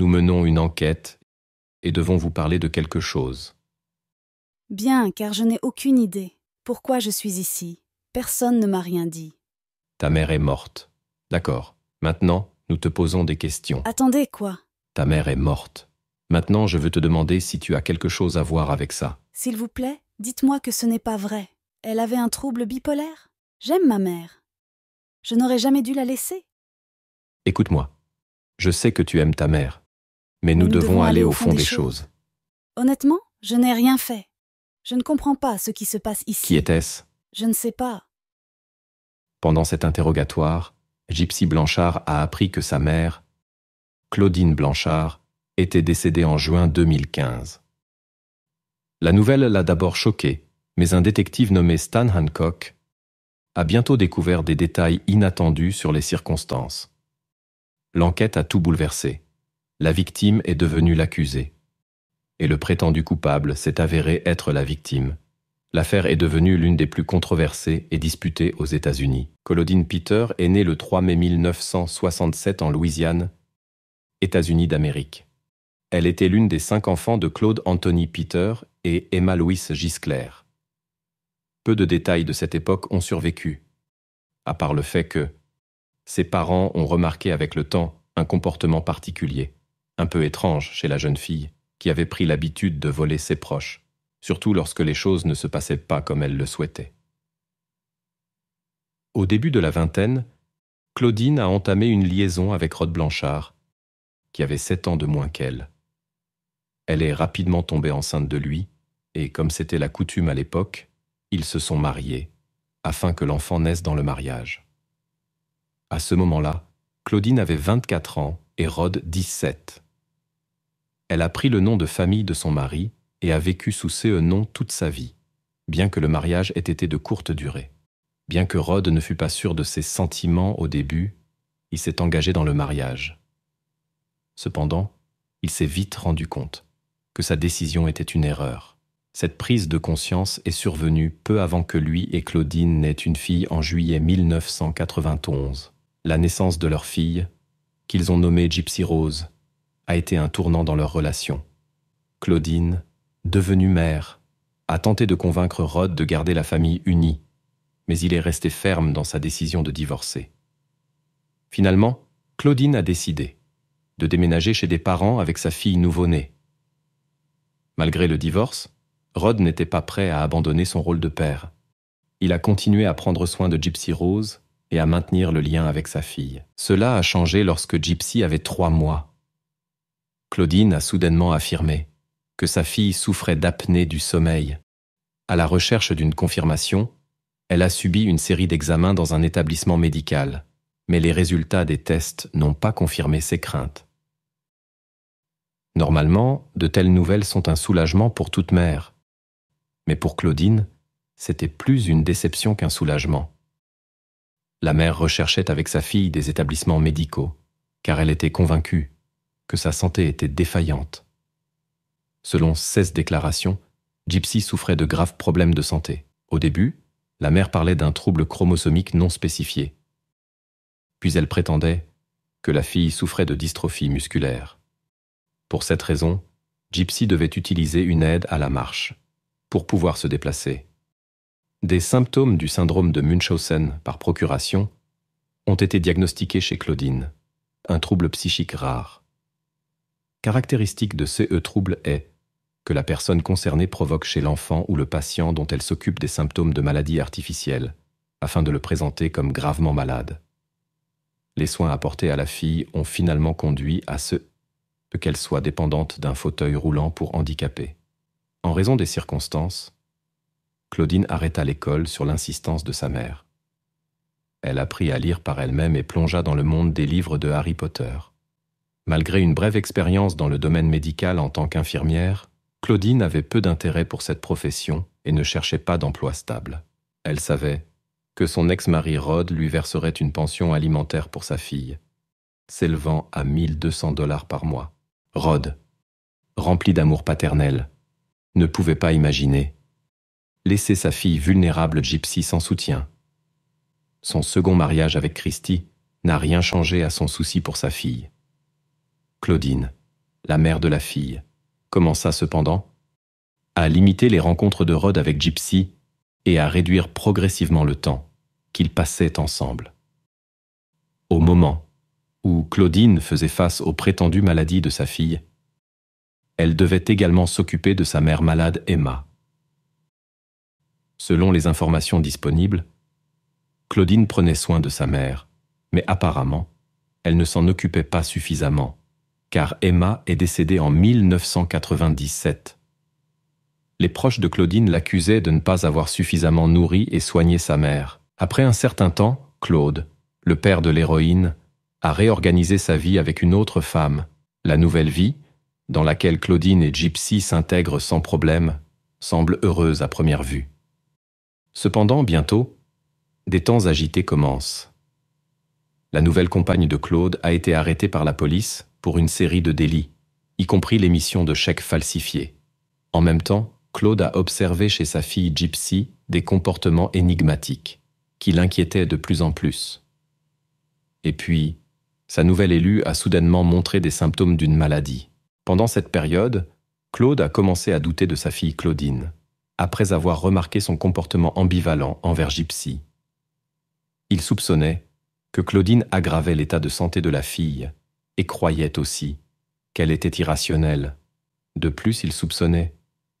Nous menons une enquête et devons vous parler de quelque chose. Bien, car je n'ai aucune idée. Pourquoi je suis ici Personne ne m'a rien dit. Ta mère est morte. D'accord. Maintenant, nous te posons des questions. Attendez, quoi Ta mère est morte. Maintenant, je veux te demander si tu as quelque chose à voir avec ça. S'il vous plaît, dites-moi que ce n'est pas vrai. Elle avait un trouble bipolaire J'aime ma mère. Je n'aurais jamais dû la laisser. Écoute-moi. Je sais que tu aimes ta mère mais nous, devons, aller au fond, des, choses. Honnêtement, je n'ai rien fait. Je ne comprends pas ce qui se passe ici. Qui était-ce Je ne sais pas. Pendant cet interrogatoire, Gypsy Blanchard a appris que sa mère, Claudine Blanchard, était décédée en juin 2015. La nouvelle l'a d'abord choquée, mais un détective nommé Stan Hancock a bientôt découvert des détails inattendus sur les circonstances. L'enquête a tout bouleversé la victime est devenue l'accusée. Et le prétendu coupable s'est avéré être la victime. L'affaire est devenue l'une des plus controversées et disputées aux États-Unis. Colodine Peter est née le 3 mai 1967 en Louisiane, États-Unis d'Amérique. Elle était l'une des cinq enfants de Claude Anthony Peter et Emma Louise Gisclair. Peu de détails de cette époque ont survécu, à part le fait que ses parents ont remarqué avec le temps un comportement particulier un peu étrange chez la jeune fille, qui avait pris l'habitude de voler ses proches, surtout lorsque les choses ne se passaient pas comme elle le souhaitait. Au début de la vingtaine, Claudine a entamé une liaison avec Rod Blanchard, qui avait sept ans de moins qu'elle. Elle est rapidement tombée enceinte de lui, et comme c'était la coutume à l'époque, ils se sont mariés, afin que l'enfant naisse dans le mariage. À ce moment-là, Claudine avait 24 ans et Rod dix-sept. Elle a pris le nom de famille de son mari et a vécu sous ce nom toute sa vie, bien que le mariage ait été de courte durée. Bien que Rod ne fût pas sûr de ses sentiments au début, il s'est engagé dans le mariage. Cependant, il s'est vite rendu compte que sa décision était une erreur. Cette prise de conscience est survenue peu avant que lui et Claudine n'aient une fille en juillet 1991, la naissance de leur fille, qu'ils ont nommée Gypsy Rose, a été un tournant dans leur relation. Claudine, devenue mère, a tenté de convaincre Rod de garder la famille unie, mais il est resté ferme dans sa décision de divorcer. Finalement, Claudine a décidé de déménager chez des parents avec sa fille nouveau-née. Malgré le divorce, Rod n'était pas prêt à abandonner son rôle de père. Il a continué à prendre soin de Gypsy Rose et à maintenir le lien avec sa fille. Cela a changé lorsque Gypsy avait trois mois Claudine a soudainement affirmé que sa fille souffrait d'apnée du sommeil. À la recherche d'une confirmation, elle a subi une série d'examens dans un établissement médical, mais les résultats des tests n'ont pas confirmé ses craintes. Normalement, de telles nouvelles sont un soulagement pour toute mère. Mais pour Claudine, c'était plus une déception qu'un soulagement. La mère recherchait avec sa fille des établissements médicaux, car elle était convaincue que sa santé était défaillante. Selon 16 déclarations, Gypsy souffrait de graves problèmes de santé. Au début, la mère parlait d'un trouble chromosomique non spécifié. Puis elle prétendait que la fille souffrait de dystrophie musculaire. Pour cette raison, Gypsy devait utiliser une aide à la marche pour pouvoir se déplacer. Des symptômes du syndrome de Munchausen par procuration ont été diagnostiqués chez Claudine, un trouble psychique rare. Caractéristique de CE trouble est que la personne concernée provoque chez l'enfant ou le patient dont elle s'occupe des symptômes de maladie artificielle, afin de le présenter comme gravement malade. Les soins apportés à la fille ont finalement conduit à ce qu'elle soit dépendante d'un fauteuil roulant pour handicapés. En raison des circonstances, Claudine arrêta l'école sur l'insistance de sa mère. Elle apprit à lire par elle-même et plongea dans le monde des livres de Harry Potter. Malgré une brève expérience dans le domaine médical en tant qu'infirmière, Claudine avait peu d'intérêt pour cette profession et ne cherchait pas d'emploi stable. Elle savait que son ex-mari Rod lui verserait une pension alimentaire pour sa fille, s'élevant à 1200 dollars par mois. Rod, rempli d'amour paternel, ne pouvait pas imaginer laisser sa fille vulnérable Gypsy sans soutien. Son second mariage avec Christy n'a rien changé à son souci pour sa fille. Claudine, la mère de la fille, commença cependant à limiter les rencontres de Rod avec Gypsy et à réduire progressivement le temps qu'ils passaient ensemble. Au moment où Claudine faisait face aux prétendues maladies de sa fille, elle devait également s'occuper de sa mère malade Emma. Selon les informations disponibles, Claudine prenait soin de sa mère, mais apparemment, elle ne s'en occupait pas suffisamment car Emma est décédée en 1997. Les proches de Claudine l'accusaient de ne pas avoir suffisamment nourri et soigné sa mère. Après un certain temps, Claude, le père de l'héroïne, a réorganisé sa vie avec une autre femme. La nouvelle vie, dans laquelle Claudine et Gypsy s'intègrent sans problème, semble heureuse à première vue. Cependant, bientôt, des temps agités commencent. La nouvelle compagne de Claude a été arrêtée par la police pour une série de délits, y compris l'émission de chèques falsifiés. En même temps, Claude a observé chez sa fille Gypsy des comportements énigmatiques, qui l'inquiétaient de plus en plus. Et puis, sa nouvelle élue a soudainement montré des symptômes d'une maladie. Pendant cette période, Claude a commencé à douter de sa fille Claudine, après avoir remarqué son comportement ambivalent envers Gypsy. Il soupçonnait que Claudine aggravait l'état de santé de la fille et croyait aussi qu'elle était irrationnelle. De plus, il soupçonnait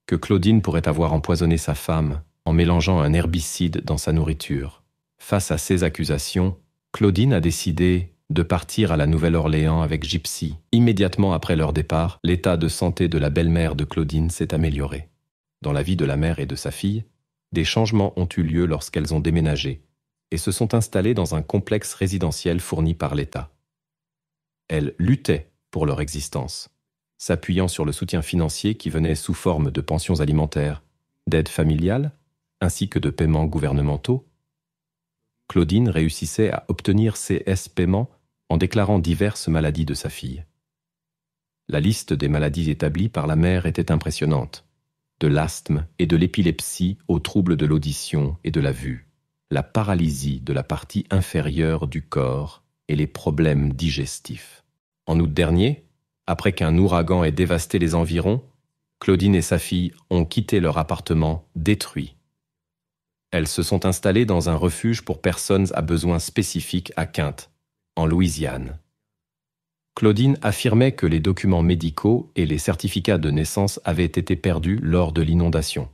que Claudine pourrait avoir empoisonné sa femme en mélangeant un herbicide dans sa nourriture. Face à ces accusations, Claudine a décidé de partir à la Nouvelle-Orléans avec Gypsy. Immédiatement après leur départ, l'état de santé de la belle-mère de Claudine s'est amélioré. Dans la vie de la mère et de sa fille, des changements ont eu lieu lorsqu'elles ont déménagé et se sont installées dans un complexe résidentiel fourni par l'État elles luttaient pour leur existence, s'appuyant sur le soutien financier qui venait sous forme de pensions alimentaires, d'aides familiales, ainsi que de paiements gouvernementaux. Claudine réussissait à obtenir ces S paiements en déclarant diverses maladies de sa fille. La liste des maladies établies par la mère était impressionnante, de l'asthme et de l'épilepsie aux troubles de l'audition et de la vue la paralysie de la partie inférieure du corps et les problèmes digestifs. En août dernier, après qu'un ouragan ait dévasté les environs, Claudine et sa fille ont quitté leur appartement détruit. Elles se sont installées dans un refuge pour personnes à besoins spécifiques à Quinte, en Louisiane. Claudine affirmait que les documents médicaux et les certificats de naissance avaient été perdus lors de l'inondation.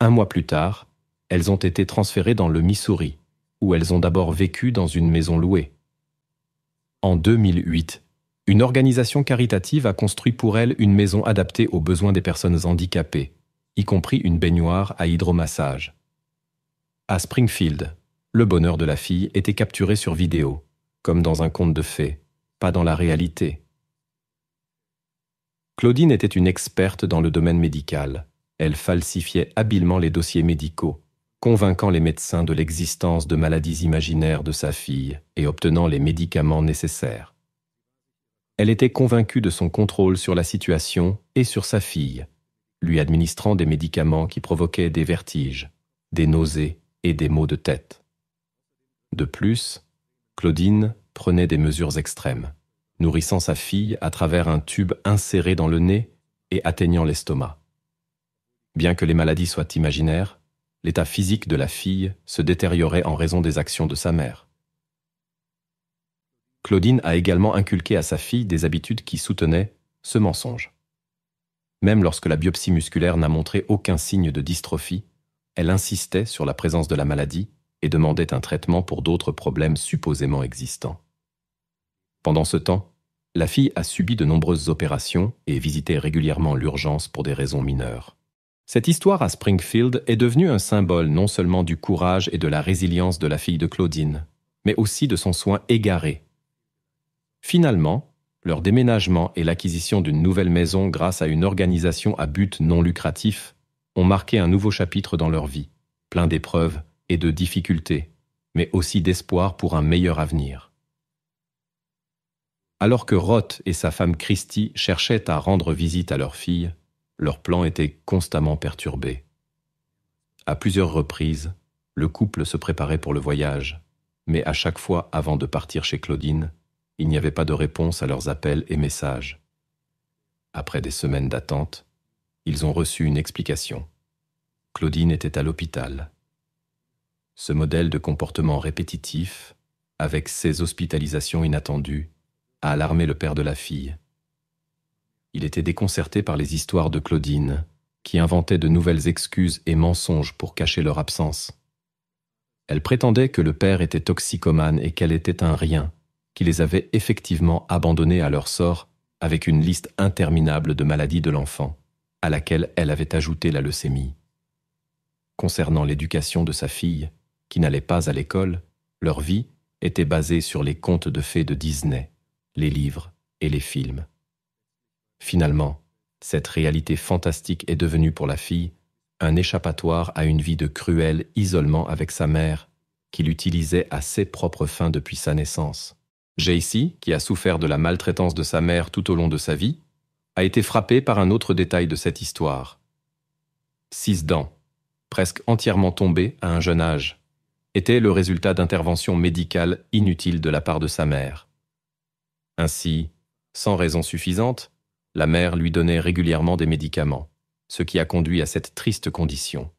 Un mois plus tard, elles ont été transférées dans le Missouri, où elles ont d'abord vécu dans une maison louée. En 2008, une organisation caritative a construit pour elles une maison adaptée aux besoins des personnes handicapées, y compris une baignoire à hydromassage. À Springfield, le bonheur de la fille était capturé sur vidéo, comme dans un conte de fées, pas dans la réalité. Claudine était une experte dans le domaine médical. Elle falsifiait habilement les dossiers médicaux, convainquant les médecins de l'existence de maladies imaginaires de sa fille et obtenant les médicaments nécessaires. Elle était convaincue de son contrôle sur la situation et sur sa fille, lui administrant des médicaments qui provoquaient des vertiges, des nausées et des maux de tête. De plus, Claudine prenait des mesures extrêmes, nourrissant sa fille à travers un tube inséré dans le nez et atteignant l'estomac. Bien que les maladies soient imaginaires, l'état physique de la fille se détériorait en raison des actions de sa mère. Claudine a également inculqué à sa fille des habitudes qui soutenaient ce mensonge. Même lorsque la biopsie musculaire n'a montré aucun signe de dystrophie, elle insistait sur la présence de la maladie et demandait un traitement pour d'autres problèmes supposément existants. Pendant ce temps, la fille a subi de nombreuses opérations et visitait régulièrement l'urgence pour des raisons mineures. Cette histoire à Springfield est devenue un symbole non seulement du courage et de la résilience de la fille de Claudine, mais aussi de son soin égaré. Finalement, leur déménagement et l'acquisition d'une nouvelle maison grâce à une organisation à but non lucratif ont marqué un nouveau chapitre dans leur vie, plein d'épreuves et de difficultés, mais aussi d'espoir pour un meilleur avenir. Alors que Roth et sa femme Christy cherchaient à rendre visite à leur fille, leur plan était constamment perturbé. À plusieurs reprises, le couple se préparait pour le voyage, mais à chaque fois avant de partir chez Claudine, il n'y avait pas de réponse à leurs appels et messages. Après des semaines d'attente, ils ont reçu une explication. Claudine était à l'hôpital. Ce modèle de comportement répétitif, avec ses hospitalisations inattendues, a alarmé le père de la fille, il était déconcerté par les histoires de Claudine, qui inventait de nouvelles excuses et mensonges pour cacher leur absence. Elle prétendait que le père était toxicomane et qu'elle était un rien, qui les avait effectivement abandonnés à leur sort avec une liste interminable de maladies de l'enfant, à laquelle elle avait ajouté la leucémie. Concernant l'éducation de sa fille, qui n'allait pas à l'école, leur vie était basée sur les contes de fées de Disney, les livres et les films. Finalement, cette réalité fantastique est devenue pour la fille un échappatoire à une vie de cruel isolement avec sa mère, qu'il utilisait à ses propres fins depuis sa naissance. Jaycee, qui a souffert de la maltraitance de sa mère tout au long de sa vie, a été frappé par un autre détail de cette histoire. Six dents, presque entièrement tombées à un jeune âge, étaient le résultat d'interventions médicales inutiles de la part de sa mère. Ainsi, sans raison suffisante, la mère lui donnait régulièrement des médicaments, ce qui a conduit à cette triste condition.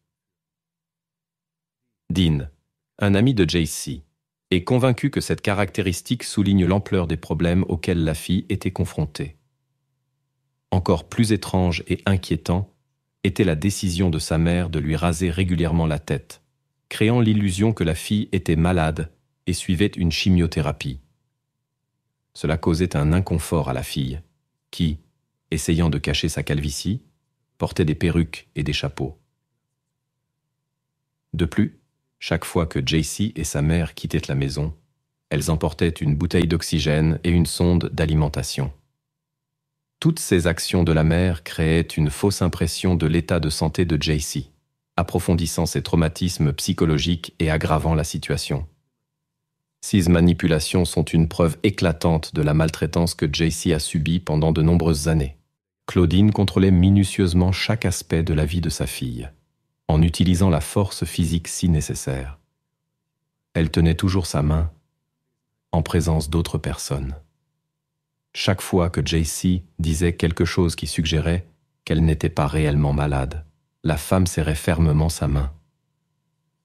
Dean, un ami de JC, est convaincu que cette caractéristique souligne l'ampleur des problèmes auxquels la fille était confrontée. Encore plus étrange et inquiétant était la décision de sa mère de lui raser régulièrement la tête, créant l'illusion que la fille était malade et suivait une chimiothérapie. Cela causait un inconfort à la fille, qui, essayant de cacher sa calvitie, portait des perruques et des chapeaux. De plus, chaque fois que JC et sa mère quittaient la maison, elles emportaient une bouteille d'oxygène et une sonde d'alimentation. Toutes ces actions de la mère créaient une fausse impression de l'état de santé de JC, approfondissant ses traumatismes psychologiques et aggravant la situation. Ces manipulations sont une preuve éclatante de la maltraitance que JC a subie pendant de nombreuses années. Claudine contrôlait minutieusement chaque aspect de la vie de sa fille, en utilisant la force physique si nécessaire. Elle tenait toujours sa main, en présence d'autres personnes. Chaque fois que JC disait quelque chose qui suggérait qu'elle n'était pas réellement malade, la femme serrait fermement sa main.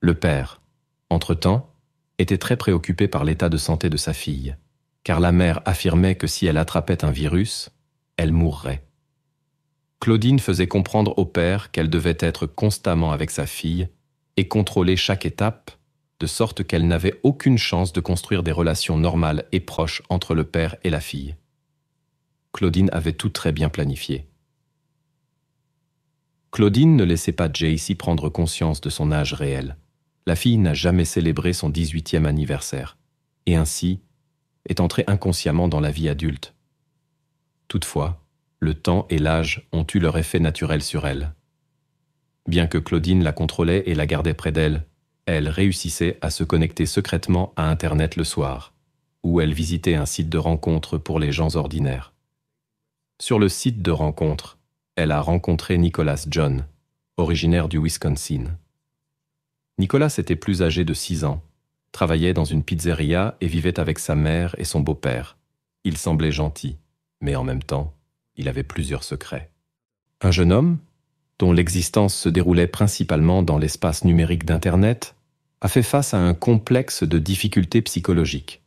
Le père, entre-temps, était très préoccupé par l'état de santé de sa fille, car la mère affirmait que si elle attrapait un virus, elle mourrait. Claudine faisait comprendre au père qu'elle devait être constamment avec sa fille et contrôler chaque étape, de sorte qu'elle n'avait aucune chance de construire des relations normales et proches entre le père et la fille. Claudine avait tout très bien planifié. Claudine ne laissait pas Jaycee prendre conscience de son âge réel. La fille n'a jamais célébré son 18e anniversaire, et ainsi est entrée inconsciemment dans la vie adulte. Toutefois, le temps et l'âge ont eu leur effet naturel sur elle. Bien que Claudine la contrôlait et la gardait près d'elle, elle réussissait à se connecter secrètement à Internet le soir, où elle visitait un site de rencontre pour les gens ordinaires. Sur le site de rencontre, elle a rencontré Nicolas John, originaire du Wisconsin. Nicolas était plus âgé de 6 ans, travaillait dans une pizzeria et vivait avec sa mère et son beau-père. Il semblait gentil, mais en même temps, il avait plusieurs secrets. Un jeune homme, dont l'existence se déroulait principalement dans l'espace numérique d'Internet, a fait face à un complexe de difficultés psychologiques.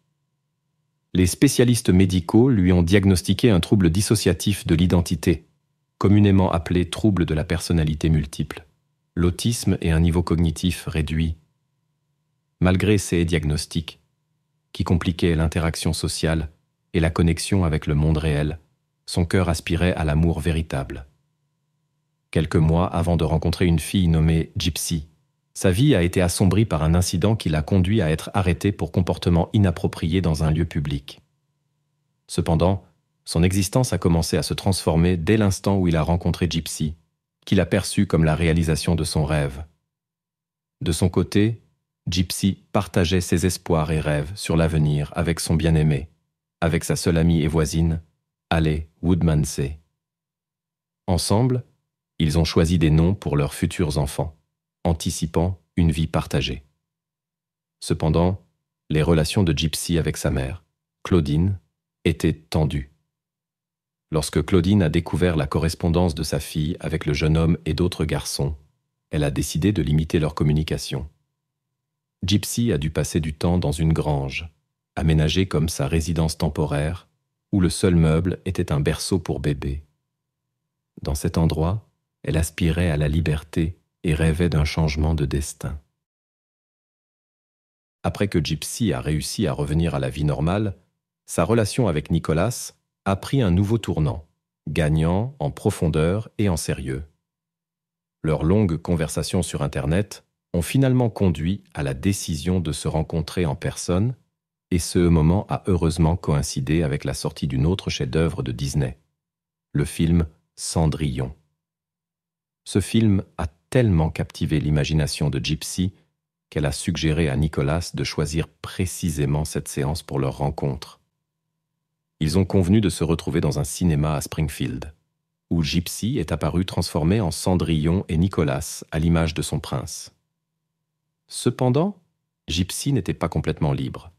Les spécialistes médicaux lui ont diagnostiqué un trouble dissociatif de l'identité, communément appelé trouble de la personnalité multiple, l'autisme et un niveau cognitif réduit. Malgré ces diagnostics, qui compliquaient l'interaction sociale et la connexion avec le monde réel, son cœur aspirait à l'amour véritable. Quelques mois avant de rencontrer une fille nommée Gypsy, sa vie a été assombrie par un incident qui l'a conduit à être arrêté pour comportement inapproprié dans un lieu public. Cependant, son existence a commencé à se transformer dès l'instant où il a rencontré Gypsy, qu'il a perçu comme la réalisation de son rêve. De son côté, Gypsy partageait ses espoirs et rêves sur l'avenir avec son bien-aimé, avec sa seule amie et voisine, Woodman, Woodmansey. Ensemble, ils ont choisi des noms pour leurs futurs enfants, anticipant une vie partagée. Cependant, les relations de Gypsy avec sa mère, Claudine, étaient tendues. Lorsque Claudine a découvert la correspondance de sa fille avec le jeune homme et d'autres garçons, elle a décidé de limiter leur communication. Gypsy a dû passer du temps dans une grange, aménagée comme sa résidence temporaire, où le seul meuble était un berceau pour bébé. Dans cet endroit, elle aspirait à la liberté et rêvait d'un changement de destin. Après que Gypsy a réussi à revenir à la vie normale, sa relation avec Nicolas a pris un nouveau tournant, gagnant en profondeur et en sérieux. Leurs longues conversations sur Internet ont finalement conduit à la décision de se rencontrer en personne et ce moment a heureusement coïncidé avec la sortie d'une autre chef-d'œuvre de Disney, le film Cendrillon. Ce film a tellement captivé l'imagination de Gypsy qu'elle a suggéré à Nicolas de choisir précisément cette séance pour leur rencontre. Ils ont convenu de se retrouver dans un cinéma à Springfield, où Gypsy est apparue transformée en Cendrillon et Nicolas à l'image de son prince. Cependant, Gypsy n'était pas complètement libre.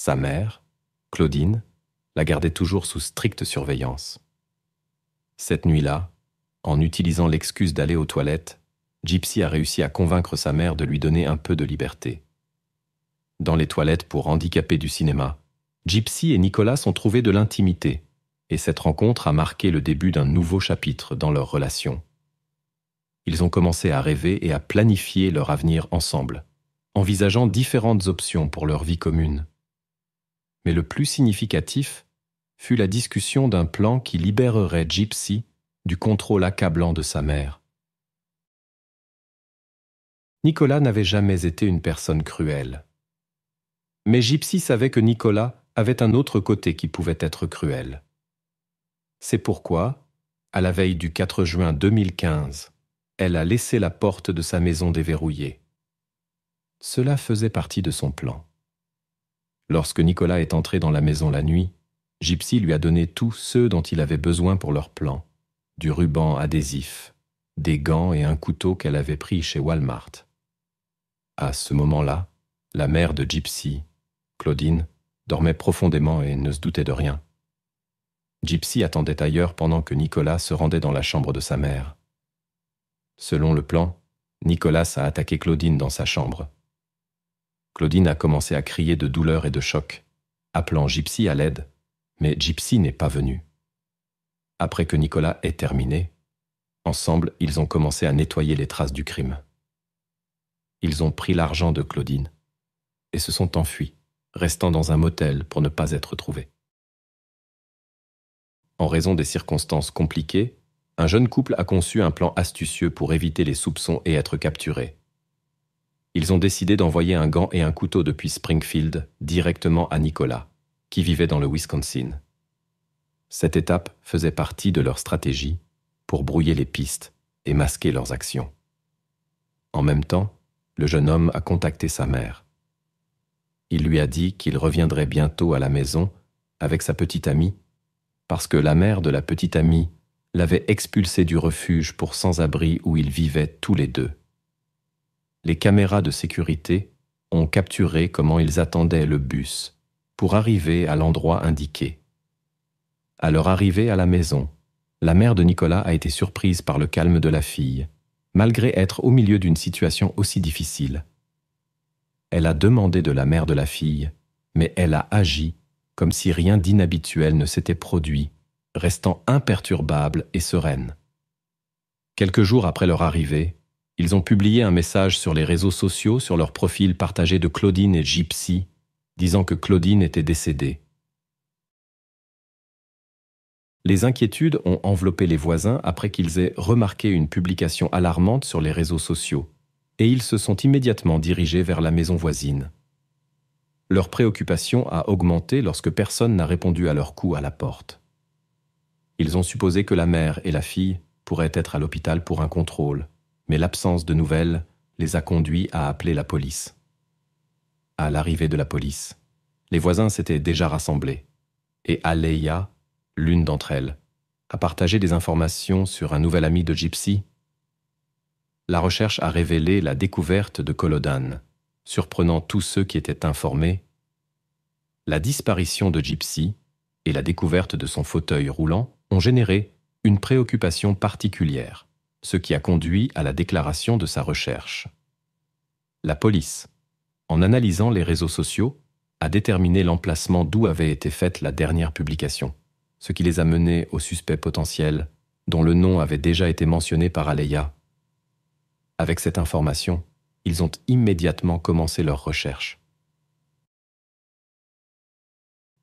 Sa mère, Claudine, la gardait toujours sous stricte surveillance. Cette nuit-là, en utilisant l'excuse d'aller aux toilettes, Gypsy a réussi à convaincre sa mère de lui donner un peu de liberté. Dans les toilettes pour handicapés du cinéma, Gypsy et Nicolas ont trouvé de l'intimité, et cette rencontre a marqué le début d'un nouveau chapitre dans leur relation. Ils ont commencé à rêver et à planifier leur avenir ensemble, envisageant différentes options pour leur vie commune mais le plus significatif fut la discussion d'un plan qui libérerait Gypsy du contrôle accablant de sa mère. Nicolas n'avait jamais été une personne cruelle. Mais Gypsy savait que Nicolas avait un autre côté qui pouvait être cruel. C'est pourquoi, à la veille du 4 juin 2015, elle a laissé la porte de sa maison déverrouillée. Cela faisait partie de son plan. Lorsque Nicolas est entré dans la maison la nuit, Gypsy lui a donné tous ceux dont il avait besoin pour leur plan, du ruban adhésif, des gants et un couteau qu'elle avait pris chez Walmart. À ce moment-là, la mère de Gypsy, Claudine, dormait profondément et ne se doutait de rien. Gypsy attendait ailleurs pendant que Nicolas se rendait dans la chambre de sa mère. Selon le plan, Nicolas a attaqué Claudine dans sa chambre, Claudine a commencé à crier de douleur et de choc, appelant Gypsy à l'aide, mais Gypsy n'est pas venu. Après que Nicolas ait terminé, ensemble, ils ont commencé à nettoyer les traces du crime. Ils ont pris l'argent de Claudine et se sont enfuis, restant dans un motel pour ne pas être trouvés. En raison des circonstances compliquées, un jeune couple a conçu un plan astucieux pour éviter les soupçons et être capturés ils ont décidé d'envoyer un gant et un couteau depuis Springfield directement à Nicolas, qui vivait dans le Wisconsin. Cette étape faisait partie de leur stratégie pour brouiller les pistes et masquer leurs actions. En même temps, le jeune homme a contacté sa mère. Il lui a dit qu'il reviendrait bientôt à la maison avec sa petite amie, parce que la mère de la petite amie l'avait expulsé du refuge pour sans-abri où ils vivaient tous les deux les caméras de sécurité ont capturé comment ils attendaient le bus pour arriver à l'endroit indiqué. À leur arrivée à la maison, la mère de Nicolas a été surprise par le calme de la fille, malgré être au milieu d'une situation aussi difficile. Elle a demandé de la mère de la fille, mais elle a agi comme si rien d'inhabituel ne s'était produit, restant imperturbable et sereine. Quelques jours après leur arrivée, ils ont publié un message sur les réseaux sociaux sur leur profil partagé de Claudine et Gypsy, disant que Claudine était décédée. Les inquiétudes ont enveloppé les voisins après qu'ils aient remarqué une publication alarmante sur les réseaux sociaux, et ils se sont immédiatement dirigés vers la maison voisine. Leur préoccupation a augmenté lorsque personne n'a répondu à leur coup à la porte. Ils ont supposé que la mère et la fille pourraient être à l'hôpital pour un contrôle, mais l'absence de nouvelles les a conduits à appeler la police. À l'arrivée de la police, les voisins s'étaient déjà rassemblés, et Aleia, l'une d'entre elles, a partagé des informations sur un nouvel ami de Gypsy. La recherche a révélé la découverte de Colodan, surprenant tous ceux qui étaient informés. La disparition de Gypsy et la découverte de son fauteuil roulant ont généré une préoccupation particulière ce qui a conduit à la déclaration de sa recherche. La police, en analysant les réseaux sociaux, a déterminé l'emplacement d'où avait été faite la dernière publication, ce qui les a menés au suspect potentiel, dont le nom avait déjà été mentionné par Aleya. Avec cette information, ils ont immédiatement commencé leur recherche.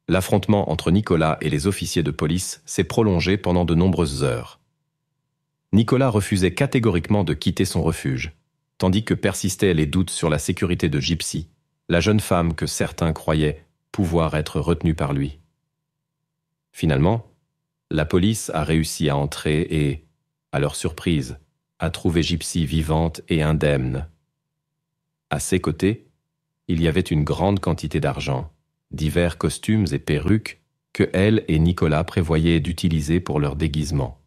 L'affrontement entre Nicolas et les officiers de police s'est prolongé pendant de nombreuses heures. Nicolas refusait catégoriquement de quitter son refuge, tandis que persistaient les doutes sur la sécurité de Gypsy, la jeune femme que certains croyaient pouvoir être retenue par lui. Finalement, la police a réussi à entrer et, à leur surprise, a trouvé Gypsy vivante et indemne. À ses côtés, il y avait une grande quantité d'argent, divers costumes et perruques que elle et Nicolas prévoyaient d'utiliser pour leur déguisement.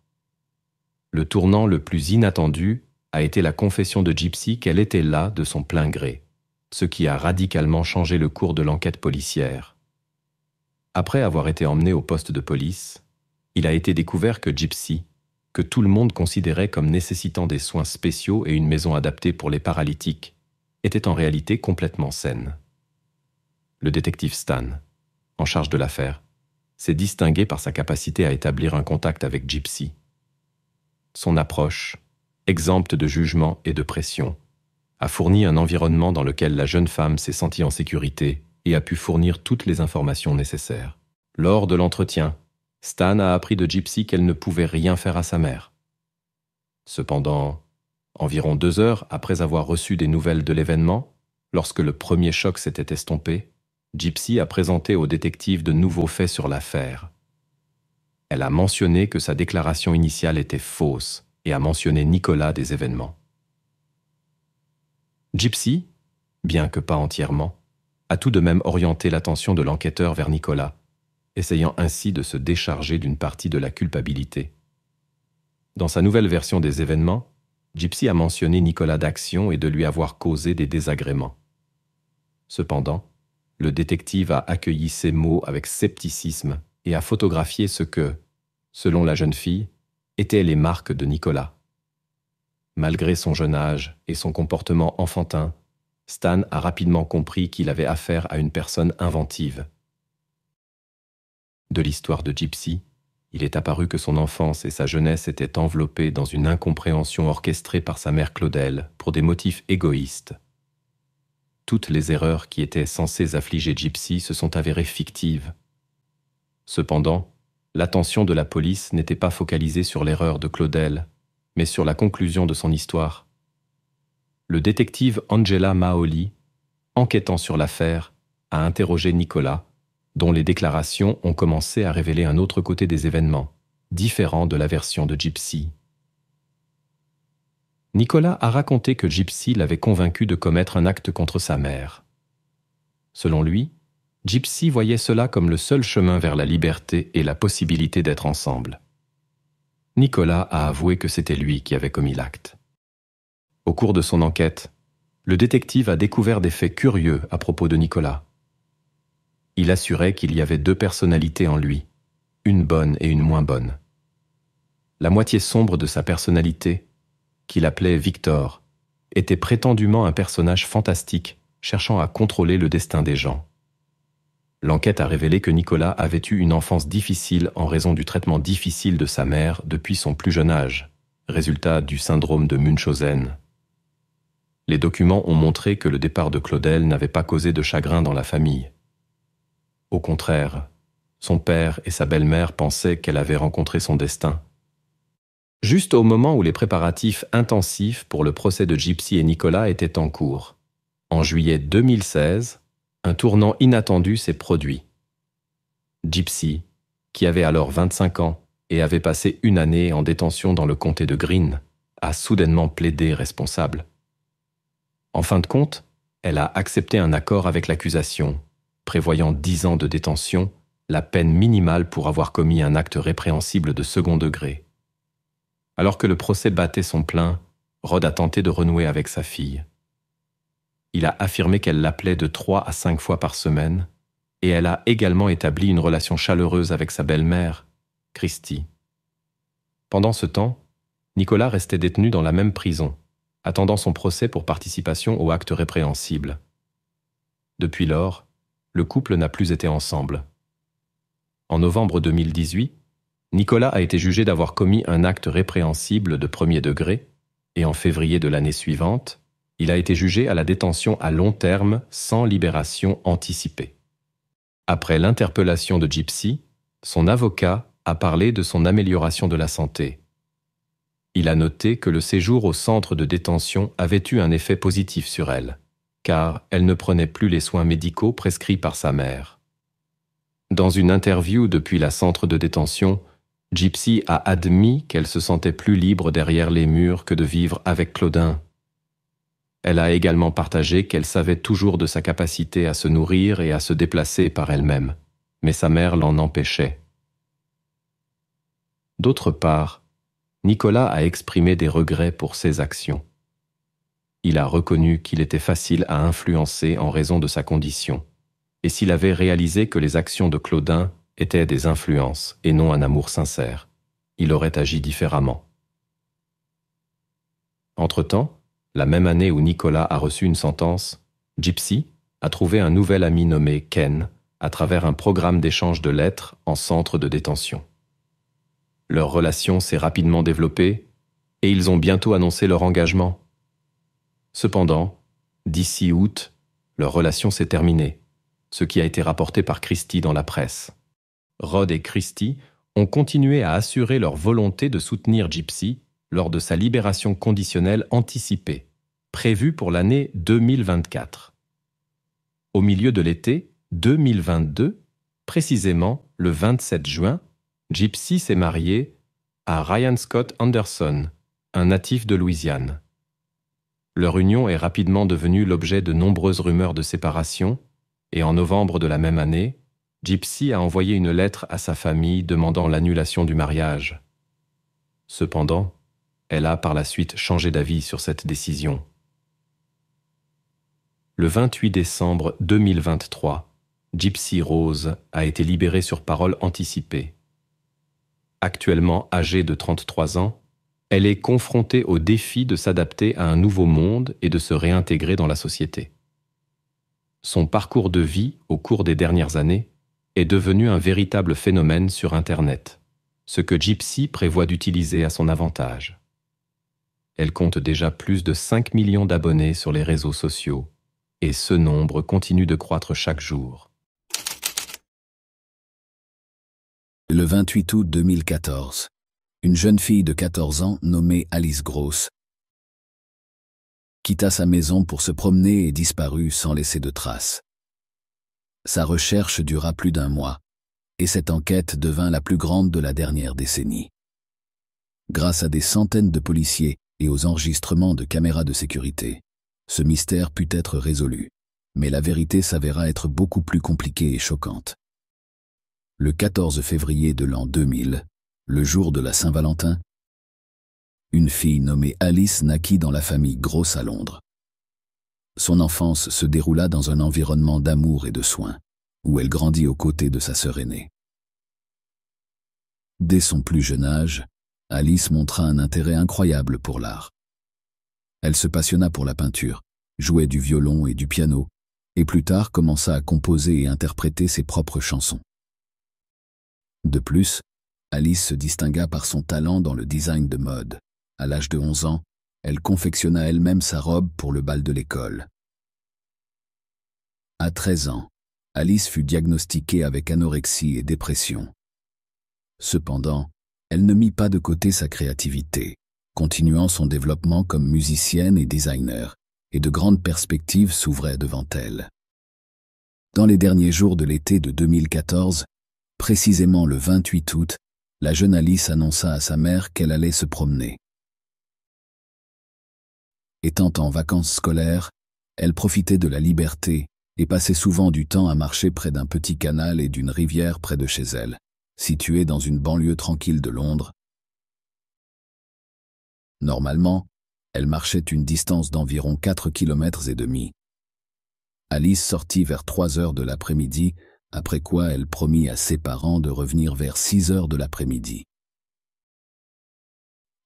Le tournant le plus inattendu a été la confession de Gypsy qu'elle était là de son plein gré, ce qui a radicalement changé le cours de l'enquête policière. Après avoir été emmené au poste de police, il a été découvert que Gypsy, que tout le monde considérait comme nécessitant des soins spéciaux et une maison adaptée pour les paralytiques, était en réalité complètement saine. Le détective Stan, en charge de l'affaire, s'est distingué par sa capacité à établir un contact avec Gypsy, son approche, exempte de jugement et de pression, a fourni un environnement dans lequel la jeune femme s'est sentie en sécurité et a pu fournir toutes les informations nécessaires. Lors de l'entretien, Stan a appris de Gypsy qu'elle ne pouvait rien faire à sa mère. Cependant, environ deux heures après avoir reçu des nouvelles de l'événement, lorsque le premier choc s'était estompé, Gypsy a présenté au détective de nouveaux faits sur l'affaire, elle a mentionné que sa déclaration initiale était fausse et a mentionné Nicolas des événements. Gypsy, bien que pas entièrement, a tout de même orienté l'attention de l'enquêteur vers Nicolas, essayant ainsi de se décharger d'une partie de la culpabilité. Dans sa nouvelle version des événements, Gypsy a mentionné Nicolas d'action et de lui avoir causé des désagréments. Cependant, le détective a accueilli ces mots avec scepticisme et a photographié ce que, selon la jeune fille, étaient les marques de Nicolas. Malgré son jeune âge et son comportement enfantin, Stan a rapidement compris qu'il avait affaire à une personne inventive. De l'histoire de Gypsy, il est apparu que son enfance et sa jeunesse étaient enveloppées dans une incompréhension orchestrée par sa mère Claudel pour des motifs égoïstes. Toutes les erreurs qui étaient censées affliger Gypsy se sont avérées fictives, Cependant, l'attention de la police n'était pas focalisée sur l'erreur de Claudel, mais sur la conclusion de son histoire. Le détective Angela Maoli, enquêtant sur l'affaire, a interrogé Nicolas, dont les déclarations ont commencé à révéler un autre côté des événements, différent de la version de Gypsy. Nicolas a raconté que Gypsy l'avait convaincu de commettre un acte contre sa mère. Selon lui, Gypsy voyait cela comme le seul chemin vers la liberté et la possibilité d'être ensemble. Nicolas a avoué que c'était lui qui avait commis l'acte. Au cours de son enquête, le détective a découvert des faits curieux à propos de Nicolas. Il assurait qu'il y avait deux personnalités en lui, une bonne et une moins bonne. La moitié sombre de sa personnalité, qu'il appelait Victor, était prétendument un personnage fantastique cherchant à contrôler le destin des gens. L'enquête a révélé que Nicolas avait eu une enfance difficile en raison du traitement difficile de sa mère depuis son plus jeune âge, résultat du syndrome de Munchausen. Les documents ont montré que le départ de Claudel n'avait pas causé de chagrin dans la famille. Au contraire, son père et sa belle-mère pensaient qu'elle avait rencontré son destin. Juste au moment où les préparatifs intensifs pour le procès de Gypsy et Nicolas étaient en cours, en juillet 2016, un tournant inattendu s'est produit. Gypsy, qui avait alors 25 ans et avait passé une année en détention dans le comté de Green, a soudainement plaidé responsable. En fin de compte, elle a accepté un accord avec l'accusation, prévoyant 10 ans de détention, la peine minimale pour avoir commis un acte répréhensible de second degré. Alors que le procès battait son plein, Rod a tenté de renouer avec sa fille. Il a affirmé qu'elle l'appelait de trois à cinq fois par semaine, et elle a également établi une relation chaleureuse avec sa belle-mère, Christie. Pendant ce temps, Nicolas restait détenu dans la même prison, attendant son procès pour participation au acte répréhensible. Depuis lors, le couple n'a plus été ensemble. En novembre 2018, Nicolas a été jugé d'avoir commis un acte répréhensible de premier degré, et en février de l'année suivante, il a été jugé à la détention à long terme sans libération anticipée. Après l'interpellation de Gypsy, son avocat a parlé de son amélioration de la santé. Il a noté que le séjour au centre de détention avait eu un effet positif sur elle, car elle ne prenait plus les soins médicaux prescrits par sa mère. Dans une interview depuis la centre de détention, Gypsy a admis qu'elle se sentait plus libre derrière les murs que de vivre avec Claudin, elle a également partagé qu'elle savait toujours de sa capacité à se nourrir et à se déplacer par elle-même, mais sa mère l'en empêchait. D'autre part, Nicolas a exprimé des regrets pour ses actions. Il a reconnu qu'il était facile à influencer en raison de sa condition, et s'il avait réalisé que les actions de Claudin étaient des influences et non un amour sincère, il aurait agi différemment. Entre-temps, la même année où Nicolas a reçu une sentence, Gypsy a trouvé un nouvel ami nommé Ken à travers un programme d'échange de lettres en centre de détention. Leur relation s'est rapidement développée et ils ont bientôt annoncé leur engagement. Cependant, d'ici août, leur relation s'est terminée, ce qui a été rapporté par Christie dans la presse. Rod et Christie ont continué à assurer leur volonté de soutenir Gypsy lors de sa libération conditionnelle anticipée prévue pour l'année 2024. Au milieu de l'été 2022, précisément le 27 juin, Gypsy s'est mariée à Ryan Scott Anderson, un natif de Louisiane. Leur union est rapidement devenue l'objet de nombreuses rumeurs de séparation, et en novembre de la même année, Gypsy a envoyé une lettre à sa famille demandant l'annulation du mariage. Cependant, elle a par la suite changé d'avis sur cette décision le 28 décembre 2023, Gypsy Rose a été libérée sur parole anticipée. Actuellement âgée de 33 ans, elle est confrontée au défi de s'adapter à un nouveau monde et de se réintégrer dans la société. Son parcours de vie au cours des dernières années est devenu un véritable phénomène sur Internet, ce que Gypsy prévoit d'utiliser à son avantage. Elle compte déjà plus de 5 millions d'abonnés sur les réseaux sociaux et ce nombre continue de croître chaque jour. Le 28 août 2014, une jeune fille de 14 ans nommée Alice Gross quitta sa maison pour se promener et disparut sans laisser de traces. Sa recherche dura plus d'un mois, et cette enquête devint la plus grande de la dernière décennie. Grâce à des centaines de policiers et aux enregistrements de caméras de sécurité, ce mystère put être résolu. Mais la vérité s'avéra être beaucoup plus compliquée et choquante. Le 14 février de l'an 2000, le jour de la Saint-Valentin, une fille nommée Alice naquit dans la famille Grosse à Londres. Son enfance se déroula dans un environnement d'amour et de soins, où elle grandit aux côtés de sa sœur aînée. Dès son plus jeune âge, Alice montra un intérêt incroyable pour l'art. Elle se passionna pour la peinture, jouait du violon et du piano, et plus tard commença à composer et interpréter ses propres chansons. De plus, Alice se distingua par son talent dans le design de mode. À l'âge de 11 ans, elle confectionna elle-même sa robe pour le bal de l'école. À 13 ans, Alice fut diagnostiquée avec anorexie et dépression. Cependant, elle ne mit pas de côté sa créativité continuant son développement comme musicienne et designer, et de grandes perspectives s'ouvraient devant elle. Dans les derniers jours de l'été de 2014, précisément le 28 août, la jeune Alice annonça à sa mère qu'elle allait se promener. Étant en vacances scolaires, elle profitait de la liberté et passait souvent du temps à marcher près d'un petit canal et d'une rivière près de chez elle, située dans une banlieue tranquille de Londres, Normalement, elle marchait une distance d'environ quatre kilomètres et demi. Alice sortit vers trois heures de l'après-midi, après quoi elle promit à ses parents de revenir vers six heures de l'après-midi.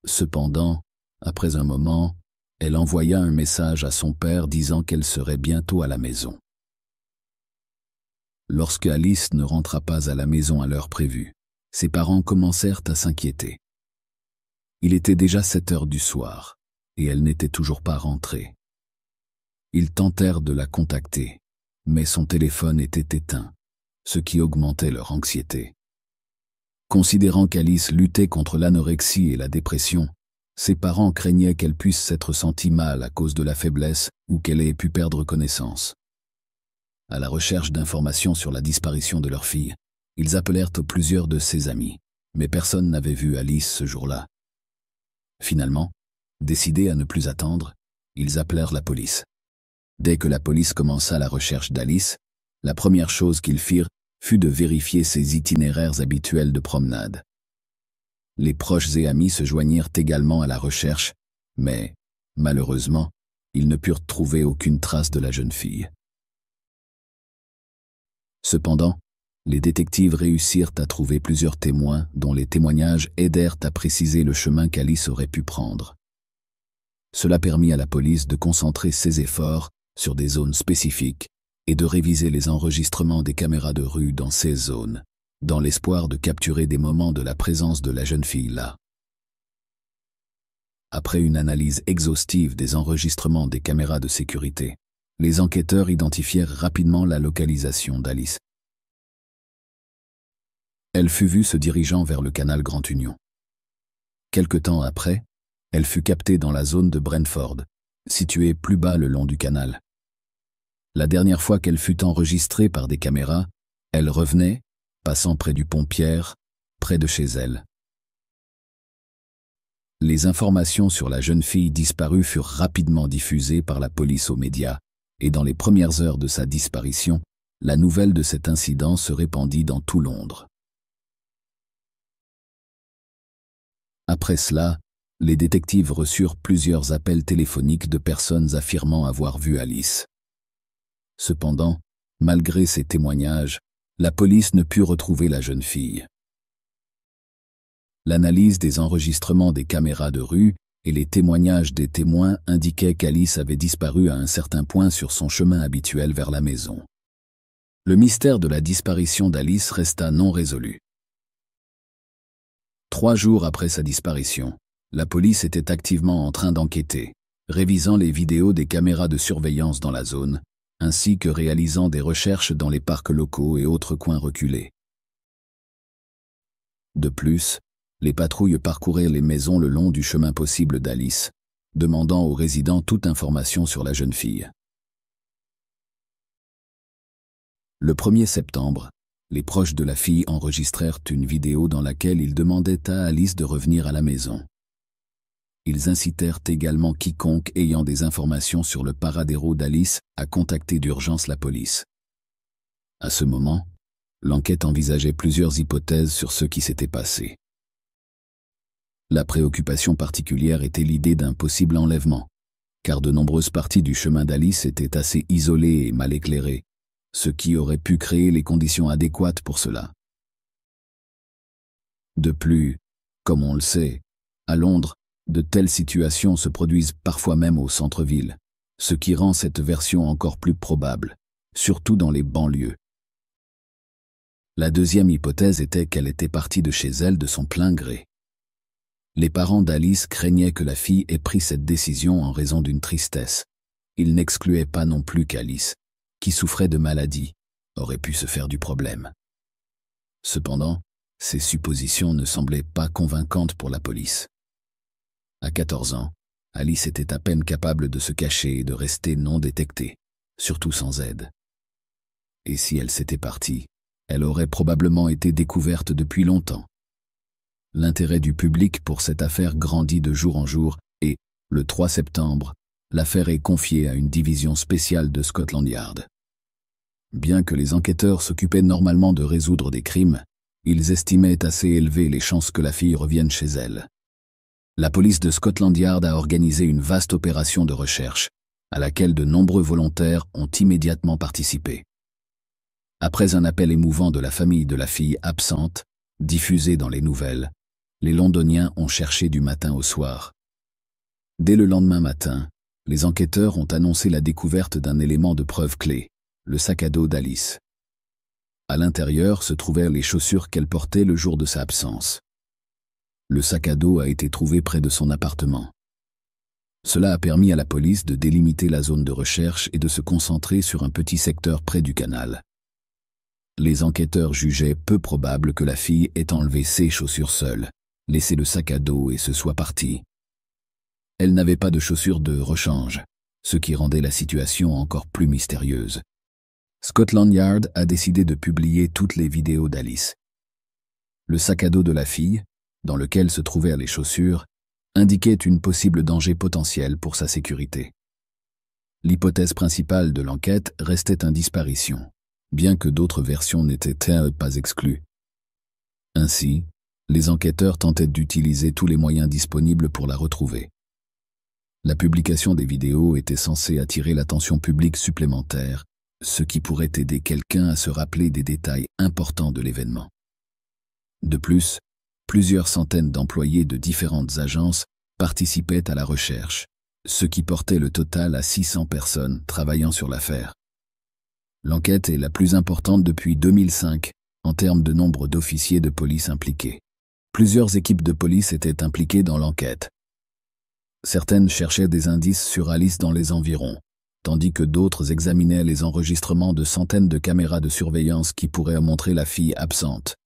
Cependant, après un moment, elle envoya un message à son père disant qu'elle serait bientôt à la maison. Lorsque Alice ne rentra pas à la maison à l'heure prévue, ses parents commencèrent à s'inquiéter. Il était déjà sept heures du soir, et elle n'était toujours pas rentrée. Ils tentèrent de la contacter, mais son téléphone était éteint, ce qui augmentait leur anxiété. Considérant qu'Alice luttait contre l'anorexie et la dépression, ses parents craignaient qu'elle puisse s'être sentie mal à cause de la faiblesse ou qu'elle ait pu perdre connaissance. À la recherche d'informations sur la disparition de leur fille, ils appelèrent plusieurs de ses amis, mais personne n'avait vu Alice ce jour-là. Finalement, décidés à ne plus attendre, ils appelèrent la police. Dès que la police commença la recherche d'Alice, la première chose qu'ils firent fut de vérifier ses itinéraires habituels de promenade. Les proches et amis se joignirent également à la recherche, mais, malheureusement, ils ne purent trouver aucune trace de la jeune fille. Cependant, les détectives réussirent à trouver plusieurs témoins dont les témoignages aidèrent à préciser le chemin qu'Alice aurait pu prendre. Cela permit à la police de concentrer ses efforts sur des zones spécifiques et de réviser les enregistrements des caméras de rue dans ces zones, dans l'espoir de capturer des moments de la présence de la jeune fille là. Après une analyse exhaustive des enregistrements des caméras de sécurité, les enquêteurs identifièrent rapidement la localisation d'Alice, elle fut vue se dirigeant vers le canal Grand Union. Quelque temps après, elle fut captée dans la zone de Brentford, située plus bas le long du canal. La dernière fois qu'elle fut enregistrée par des caméras, elle revenait, passant près du pont Pierre, près de chez elle. Les informations sur la jeune fille disparue furent rapidement diffusées par la police aux médias, et dans les premières heures de sa disparition, la nouvelle de cet incident se répandit dans tout Londres. Après cela, les détectives reçurent plusieurs appels téléphoniques de personnes affirmant avoir vu Alice. Cependant, malgré ces témoignages, la police ne put retrouver la jeune fille. L'analyse des enregistrements des caméras de rue et les témoignages des témoins indiquaient qu'Alice avait disparu à un certain point sur son chemin habituel vers la maison. Le mystère de la disparition d'Alice resta non résolu. Trois jours après sa disparition, la police était activement en train d'enquêter, révisant les vidéos des caméras de surveillance dans la zone, ainsi que réalisant des recherches dans les parcs locaux et autres coins reculés. De plus, les patrouilles parcouraient les maisons le long du chemin possible d'Alice, demandant aux résidents toute information sur la jeune fille. Le 1er septembre, les proches de la fille enregistrèrent une vidéo dans laquelle ils demandaient à Alice de revenir à la maison. Ils incitèrent également quiconque ayant des informations sur le paradéro d'Alice à contacter d'urgence la police. À ce moment, l'enquête envisageait plusieurs hypothèses sur ce qui s'était passé. La préoccupation particulière était l'idée d'un possible enlèvement, car de nombreuses parties du chemin d'Alice étaient assez isolées et mal éclairées, ce qui aurait pu créer les conditions adéquates pour cela. De plus, comme on le sait, à Londres, de telles situations se produisent parfois même au centre-ville, ce qui rend cette version encore plus probable, surtout dans les banlieues. La deuxième hypothèse était qu'elle était partie de chez elle de son plein gré. Les parents d'Alice craignaient que la fille ait pris cette décision en raison d'une tristesse. Ils n'excluaient pas non plus qu'Alice qui souffrait de maladie, aurait pu se faire du problème. Cependant, ces suppositions ne semblaient pas convaincantes pour la police. À 14 ans, Alice était à peine capable de se cacher et de rester non détectée, surtout sans aide. Et si elle s'était partie, elle aurait probablement été découverte depuis longtemps. L'intérêt du public pour cette affaire grandit de jour en jour et, le 3 septembre, l'affaire est confiée à une division spéciale de Scotland Yard. Bien que les enquêteurs s'occupaient normalement de résoudre des crimes, ils estimaient assez élevées les chances que la fille revienne chez elle. La police de Scotland Yard a organisé une vaste opération de recherche, à laquelle de nombreux volontaires ont immédiatement participé. Après un appel émouvant de la famille de la fille absente, diffusé dans les nouvelles, les Londoniens ont cherché du matin au soir. Dès le lendemain matin, les enquêteurs ont annoncé la découverte d'un élément de preuve clé le sac à dos d'Alice. À l'intérieur se trouvèrent les chaussures qu'elle portait le jour de sa absence. Le sac à dos a été trouvé près de son appartement. Cela a permis à la police de délimiter la zone de recherche et de se concentrer sur un petit secteur près du canal. Les enquêteurs jugeaient peu probable que la fille ait enlevé ses chaussures seule, laissé le sac à dos et se soit partie. Elle n'avait pas de chaussures de rechange, ce qui rendait la situation encore plus mystérieuse. Scotland Yard a décidé de publier toutes les vidéos d'Alice. Le sac à dos de la fille, dans lequel se trouvèrent les chaussures, indiquait une possible danger potentiel pour sa sécurité. L'hypothèse principale de l'enquête restait en disparition, bien que d'autres versions n'étaient pas exclues. Ainsi, les enquêteurs tentaient d'utiliser tous les moyens disponibles pour la retrouver. La publication des vidéos était censée attirer l'attention publique supplémentaire ce qui pourrait aider quelqu'un à se rappeler des détails importants de l'événement. De plus, plusieurs centaines d'employés de différentes agences participaient à la recherche, ce qui portait le total à 600 personnes travaillant sur l'affaire. L'enquête est la plus importante depuis 2005 en termes de nombre d'officiers de police impliqués. Plusieurs équipes de police étaient impliquées dans l'enquête. Certaines cherchaient des indices sur Alice dans les environs, tandis que d'autres examinaient les enregistrements de centaines de caméras de surveillance qui pourraient montrer la fille absente.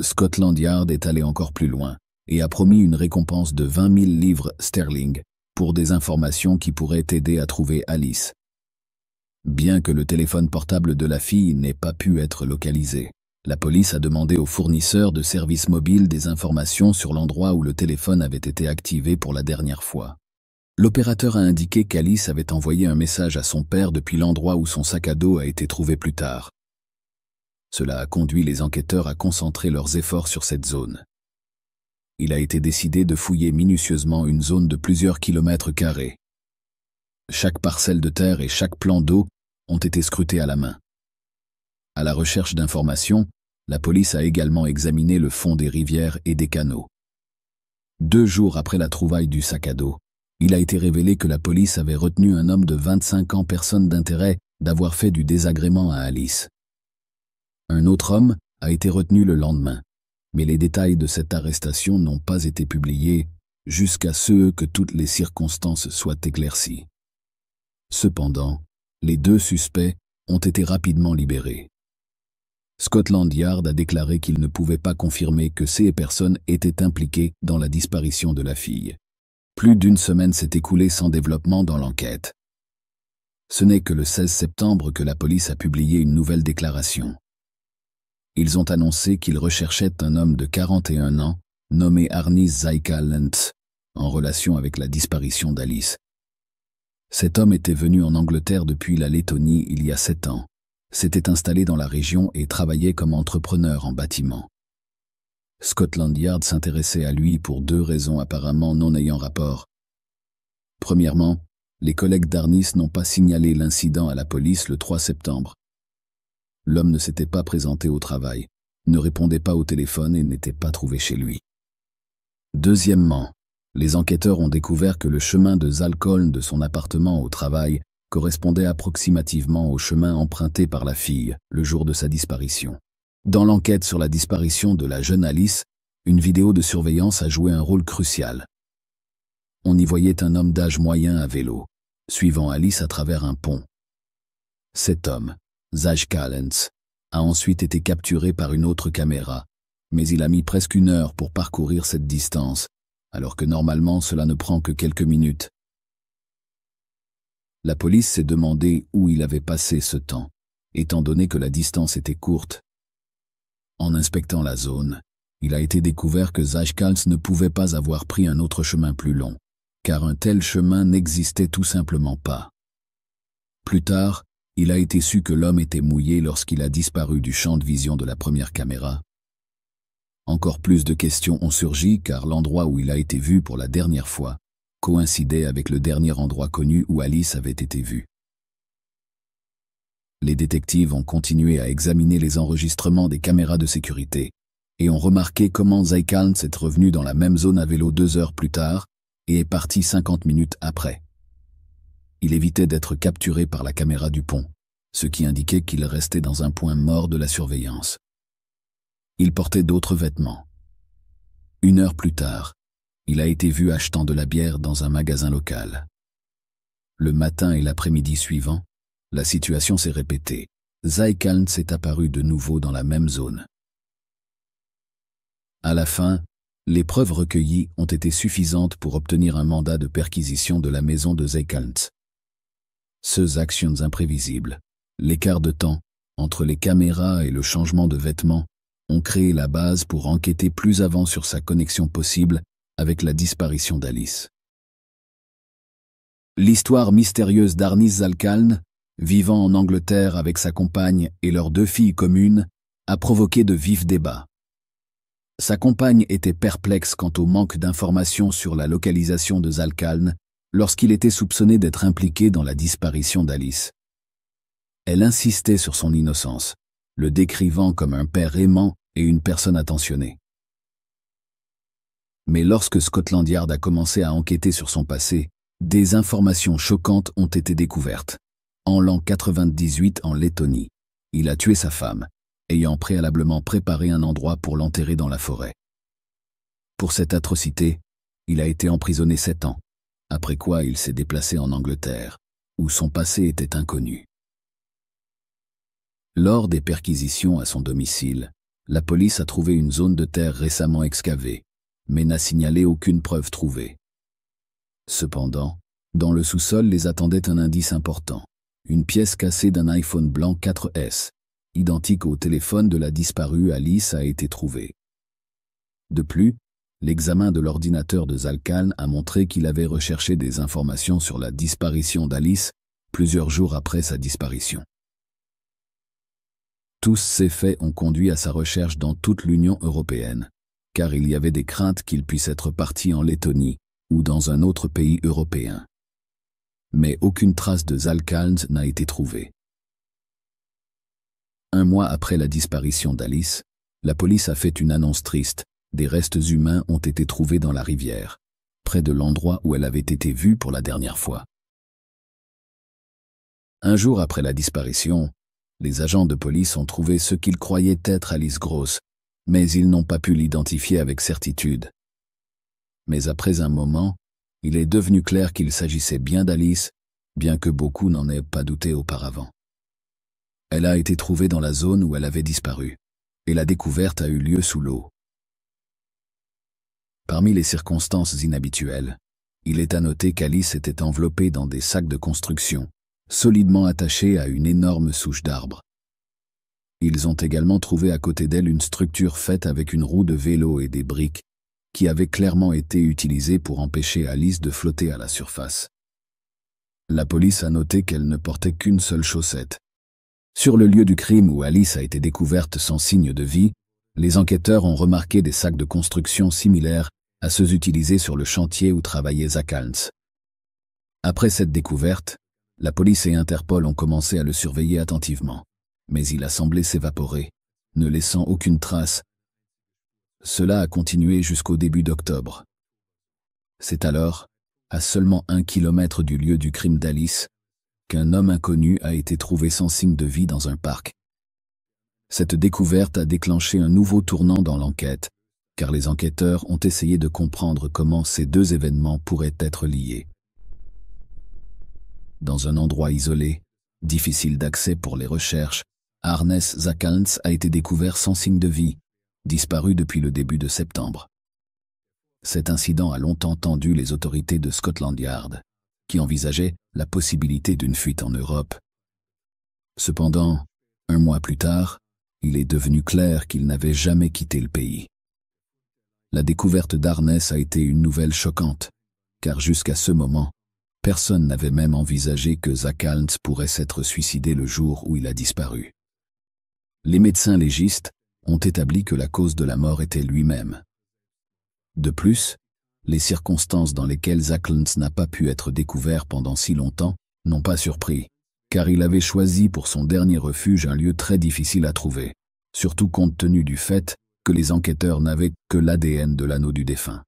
Scotland Yard est allé encore plus loin et a promis une récompense de 20 000 livres sterling pour des informations qui pourraient aider à trouver Alice. Bien que le téléphone portable de la fille n'ait pas pu être localisé, la police a demandé aux fournisseurs de services mobiles des informations sur l'endroit où le téléphone avait été activé pour la dernière fois. L'opérateur a indiqué qu'Alice avait envoyé un message à son père depuis l'endroit où son sac à dos a été trouvé plus tard. Cela a conduit les enquêteurs à concentrer leurs efforts sur cette zone. Il a été décidé de fouiller minutieusement une zone de plusieurs kilomètres carrés. Chaque parcelle de terre et chaque plan d'eau ont été scrutés à la main. À la recherche d'informations, la police a également examiné le fond des rivières et des canaux. Deux jours après la trouvaille du sac à dos, il a été révélé que la police avait retenu un homme de 25 ans personne d'intérêt d'avoir fait du désagrément à Alice. Un autre homme a été retenu le lendemain, mais les détails de cette arrestation n'ont pas été publiés jusqu'à ce que toutes les circonstances soient éclaircies. Cependant, les deux suspects ont été rapidement libérés. Scotland Yard a déclaré qu'il ne pouvait pas confirmer que ces personnes étaient impliquées dans la disparition de la fille. Plus d'une semaine s'est écoulée sans développement dans l'enquête. Ce n'est que le 16 septembre que la police a publié une nouvelle déclaration. Ils ont annoncé qu'ils recherchaient un homme de 41 ans, nommé Arnis Zayka-Lentz en relation avec la disparition d'Alice. Cet homme était venu en Angleterre depuis la Lettonie il y a sept ans, s'était installé dans la région et travaillait comme entrepreneur en bâtiment. Scotland Yard s'intéressait à lui pour deux raisons apparemment non ayant rapport. Premièrement, les collègues d'Arnis n'ont pas signalé l'incident à la police le 3 septembre. L'homme ne s'était pas présenté au travail, ne répondait pas au téléphone et n'était pas trouvé chez lui. Deuxièmement, les enquêteurs ont découvert que le chemin de Zalcoln de son appartement au travail correspondait approximativement au chemin emprunté par la fille le jour de sa disparition. Dans l'enquête sur la disparition de la jeune Alice, une vidéo de surveillance a joué un rôle crucial. On y voyait un homme d'âge moyen à vélo, suivant Alice à travers un pont. Cet homme, Zaj Kalens, a ensuite été capturé par une autre caméra, mais il a mis presque une heure pour parcourir cette distance, alors que normalement cela ne prend que quelques minutes. La police s'est demandé où il avait passé ce temps, étant donné que la distance était courte en inspectant la zone, il a été découvert que Zajkals ne pouvait pas avoir pris un autre chemin plus long, car un tel chemin n'existait tout simplement pas. Plus tard, il a été su que l'homme était mouillé lorsqu'il a disparu du champ de vision de la première caméra. Encore plus de questions ont surgi car l'endroit où il a été vu pour la dernière fois coïncidait avec le dernier endroit connu où Alice avait été vue les détectives ont continué à examiner les enregistrements des caméras de sécurité et ont remarqué comment Zeikalns s'est revenu dans la même zone à vélo deux heures plus tard et est parti 50 minutes après. Il évitait d'être capturé par la caméra du pont, ce qui indiquait qu'il restait dans un point mort de la surveillance. Il portait d'autres vêtements. Une heure plus tard, il a été vu achetant de la bière dans un magasin local. Le matin et l'après-midi suivant, la situation s'est répétée. Zaikaln s'est apparu de nouveau dans la même zone. À la fin, les preuves recueillies ont été suffisantes pour obtenir un mandat de perquisition de la maison de Zeikant. Ces actions imprévisibles, l'écart de temps entre les caméras et le changement de vêtements ont créé la base pour enquêter plus avant sur sa connexion possible avec la disparition d'Alice. L'histoire mystérieuse d'Arnis Zalkaln vivant en Angleterre avec sa compagne et leurs deux filles communes, a provoqué de vifs débats. Sa compagne était perplexe quant au manque d'informations sur la localisation de Zalkalne lorsqu'il était soupçonné d'être impliqué dans la disparition d'Alice. Elle insistait sur son innocence, le décrivant comme un père aimant et une personne attentionnée. Mais lorsque Scotland Yard a commencé à enquêter sur son passé, des informations choquantes ont été découvertes en l'an 98 en Lettonie. Il a tué sa femme, ayant préalablement préparé un endroit pour l'enterrer dans la forêt. Pour cette atrocité, il a été emprisonné sept ans, après quoi il s'est déplacé en Angleterre, où son passé était inconnu. Lors des perquisitions à son domicile, la police a trouvé une zone de terre récemment excavée, mais n'a signalé aucune preuve trouvée. Cependant, dans le sous-sol les attendait un indice important une pièce cassée d'un iPhone blanc 4S, identique au téléphone de la disparue Alice, a été trouvée. De plus, l'examen de l'ordinateur de Zalkan a montré qu'il avait recherché des informations sur la disparition d'Alice plusieurs jours après sa disparition. Tous ces faits ont conduit à sa recherche dans toute l'Union européenne, car il y avait des craintes qu'il puisse être parti en Lettonie ou dans un autre pays européen mais aucune trace de Zalkalns n'a été trouvée. Un mois après la disparition d'Alice, la police a fait une annonce triste, des restes humains ont été trouvés dans la rivière, près de l'endroit où elle avait été vue pour la dernière fois. Un jour après la disparition, les agents de police ont trouvé ce qu'ils croyaient être Alice Gross, mais ils n'ont pas pu l'identifier avec certitude. Mais après un moment, il est devenu clair qu'il s'agissait bien d'Alice, bien que beaucoup n'en aient pas douté auparavant. Elle a été trouvée dans la zone où elle avait disparu, et la découverte a eu lieu sous l'eau. Parmi les circonstances inhabituelles, il est à noter qu'Alice était enveloppée dans des sacs de construction, solidement attachés à une énorme souche d'arbres. Ils ont également trouvé à côté d'elle une structure faite avec une roue de vélo et des briques, qui avait clairement été utilisé pour empêcher Alice de flotter à la surface. La police a noté qu'elle ne portait qu'une seule chaussette. Sur le lieu du crime où Alice a été découverte sans signe de vie, les enquêteurs ont remarqué des sacs de construction similaires à ceux utilisés sur le chantier où travaillait Hans. Après cette découverte, la police et Interpol ont commencé à le surveiller attentivement, mais il a semblé s'évaporer, ne laissant aucune trace cela a continué jusqu'au début d'octobre. C'est alors, à seulement un kilomètre du lieu du crime d'Alice, qu'un homme inconnu a été trouvé sans signe de vie dans un parc. Cette découverte a déclenché un nouveau tournant dans l'enquête, car les enquêteurs ont essayé de comprendre comment ces deux événements pourraient être liés. Dans un endroit isolé, difficile d'accès pour les recherches, Arnes Zakans a été découvert sans signe de vie, disparu depuis le début de septembre. Cet incident a longtemps tendu les autorités de Scotland Yard, qui envisageaient la possibilité d'une fuite en Europe. Cependant, un mois plus tard, il est devenu clair qu'il n'avait jamais quitté le pays. La découverte d'Arnès a été une nouvelle choquante, car jusqu'à ce moment, personne n'avait même envisagé que Zakalns pourrait s'être suicidé le jour où il a disparu. Les médecins légistes ont établi que la cause de la mort était lui-même. De plus, les circonstances dans lesquelles Acklands n'a pas pu être découvert pendant si longtemps n'ont pas surpris, car il avait choisi pour son dernier refuge un lieu très difficile à trouver, surtout compte tenu du fait que les enquêteurs n'avaient que l'ADN de l'anneau du défunt.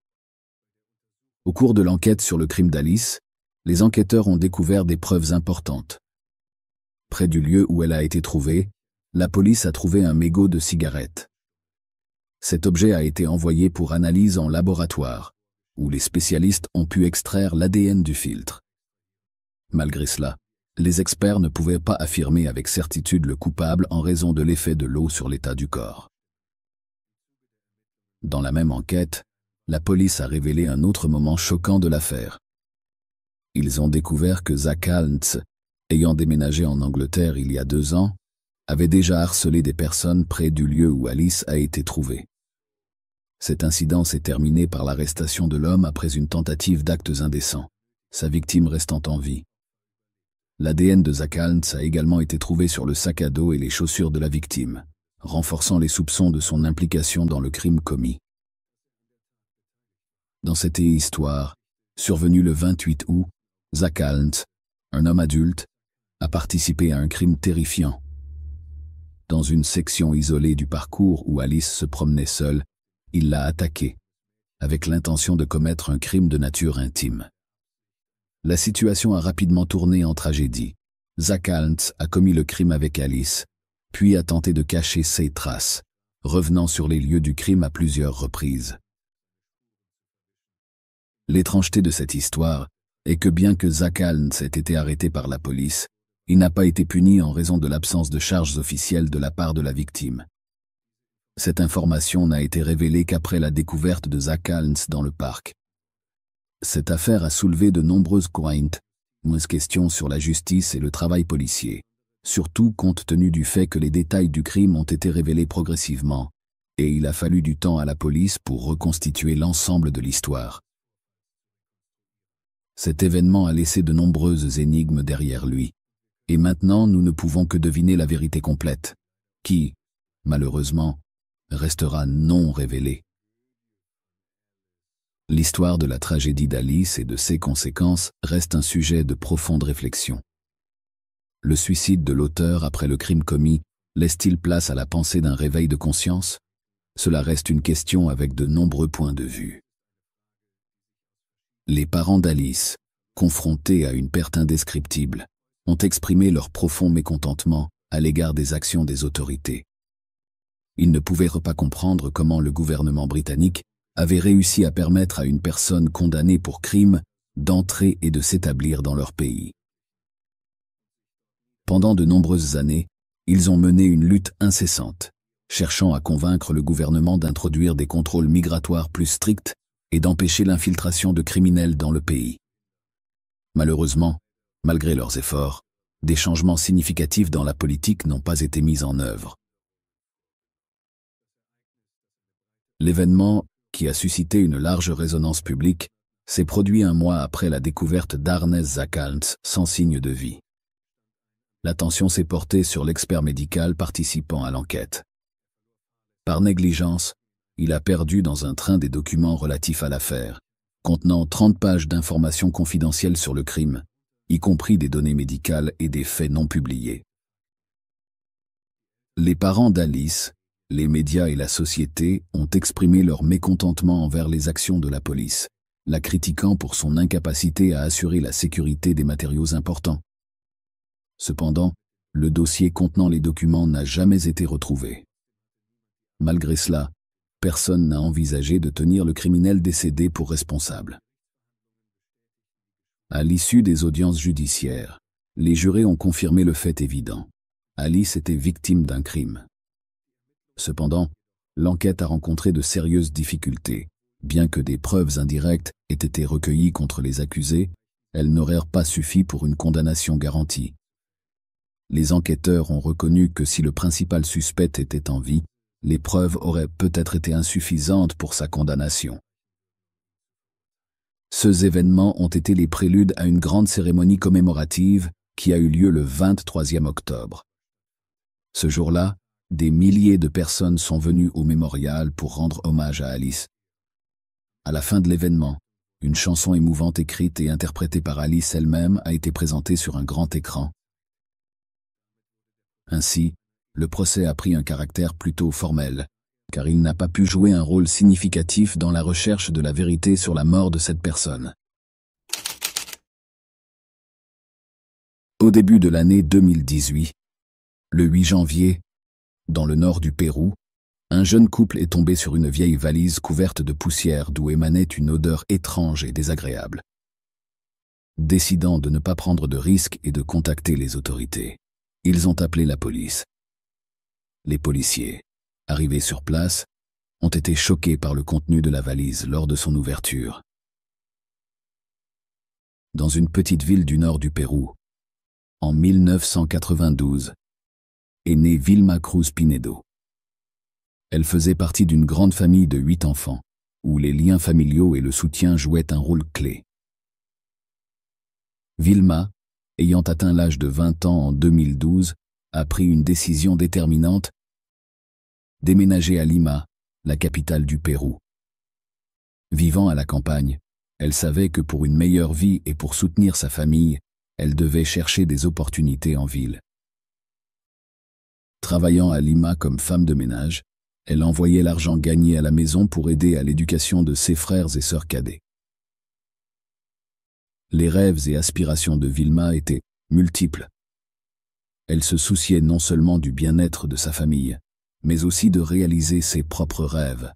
Au cours de l'enquête sur le crime d'Alice, les enquêteurs ont découvert des preuves importantes. Près du lieu où elle a été trouvée, la police a trouvé un mégot de cigarette. Cet objet a été envoyé pour analyse en laboratoire, où les spécialistes ont pu extraire l'ADN du filtre. Malgré cela, les experts ne pouvaient pas affirmer avec certitude le coupable en raison de l'effet de l'eau sur l'état du corps. Dans la même enquête, la police a révélé un autre moment choquant de l'affaire. Ils ont découvert que Zach Halntz, ayant déménagé en Angleterre il y a deux ans, avait déjà harcelé des personnes près du lieu où Alice a été trouvée. Cet incident s'est terminé par l'arrestation de l'homme après une tentative d'actes indécents, sa victime restant en vie. L'ADN de Zakalns a également été trouvé sur le sac à dos et les chaussures de la victime, renforçant les soupçons de son implication dans le crime commis. Dans cette histoire, survenue le 28 août, Zach un homme adulte, a participé à un crime terrifiant, dans une section isolée du parcours où Alice se promenait seule, il l'a attaquée, avec l'intention de commettre un crime de nature intime. La situation a rapidement tourné en tragédie. Zach a commis le crime avec Alice, puis a tenté de cacher ses traces, revenant sur les lieux du crime à plusieurs reprises. L'étrangeté de cette histoire est que bien que Zach ait été arrêté par la police, il n'a pas été puni en raison de l'absence de charges officielles de la part de la victime. Cette information n'a été révélée qu'après la découverte de Zach dans le parc. Cette affaire a soulevé de nombreuses moins questions sur la justice et le travail policier, surtout compte tenu du fait que les détails du crime ont été révélés progressivement, et il a fallu du temps à la police pour reconstituer l'ensemble de l'histoire. Cet événement a laissé de nombreuses énigmes derrière lui, et maintenant nous ne pouvons que deviner la vérité complète, qui, malheureusement, restera non révélée. L'histoire de la tragédie d'Alice et de ses conséquences reste un sujet de profonde réflexion. Le suicide de l'auteur après le crime commis laisse-t-il place à la pensée d'un réveil de conscience Cela reste une question avec de nombreux points de vue. Les parents d'Alice, confrontés à une perte indescriptible, ont exprimé leur profond mécontentement à l'égard des actions des autorités. Ils ne pouvaient pas comprendre comment le gouvernement britannique avait réussi à permettre à une personne condamnée pour crime d'entrer et de s'établir dans leur pays. Pendant de nombreuses années, ils ont mené une lutte incessante, cherchant à convaincre le gouvernement d'introduire des contrôles migratoires plus stricts et d'empêcher l'infiltration de criminels dans le pays. Malheureusement, malgré leurs efforts, des changements significatifs dans la politique n'ont pas été mis en œuvre. L'événement, qui a suscité une large résonance publique, s'est produit un mois après la découverte d'Arnes Zakalns sans signe de vie. L'attention s'est portée sur l'expert médical participant à l'enquête. Par négligence, il a perdu dans un train des documents relatifs à l'affaire, contenant 30 pages d'informations confidentielles sur le crime, y compris des données médicales et des faits non publiés. Les parents d'Alice, les médias et la société ont exprimé leur mécontentement envers les actions de la police, la critiquant pour son incapacité à assurer la sécurité des matériaux importants. Cependant, le dossier contenant les documents n'a jamais été retrouvé. Malgré cela, personne n'a envisagé de tenir le criminel décédé pour responsable. À l'issue des audiences judiciaires, les jurés ont confirmé le fait évident. Alice était victime d'un crime. Cependant, l'enquête a rencontré de sérieuses difficultés. Bien que des preuves indirectes aient été recueillies contre les accusés, elles n'auraient pas suffi pour une condamnation garantie. Les enquêteurs ont reconnu que si le principal suspect était en vie, les preuves auraient peut-être été insuffisantes pour sa condamnation. Ces événements ont été les préludes à une grande cérémonie commémorative qui a eu lieu le 23e octobre. Ce jour-là, des milliers de personnes sont venues au mémorial pour rendre hommage à Alice. À la fin de l'événement, une chanson émouvante écrite et interprétée par Alice elle-même a été présentée sur un grand écran. Ainsi, le procès a pris un caractère plutôt formel, car il n'a pas pu jouer un rôle significatif dans la recherche de la vérité sur la mort de cette personne. Au début de l'année 2018, le 8 janvier, dans le nord du Pérou, un jeune couple est tombé sur une vieille valise couverte de poussière d'où émanait une odeur étrange et désagréable. Décidant de ne pas prendre de risques et de contacter les autorités, ils ont appelé la police. Les policiers, arrivés sur place, ont été choqués par le contenu de la valise lors de son ouverture. Dans une petite ville du nord du Pérou, en 1992, est née Vilma Cruz Pinedo. Elle faisait partie d'une grande famille de huit enfants, où les liens familiaux et le soutien jouaient un rôle clé. Vilma, ayant atteint l'âge de 20 ans en 2012, a pris une décision déterminante Déménager à Lima, la capitale du Pérou. Vivant à la campagne, elle savait que pour une meilleure vie et pour soutenir sa famille, elle devait chercher des opportunités en ville. Travaillant à Lima comme femme de ménage, elle envoyait l'argent gagné à la maison pour aider à l'éducation de ses frères et sœurs cadets. Les rêves et aspirations de Vilma étaient multiples. Elle se souciait non seulement du bien-être de sa famille, mais aussi de réaliser ses propres rêves.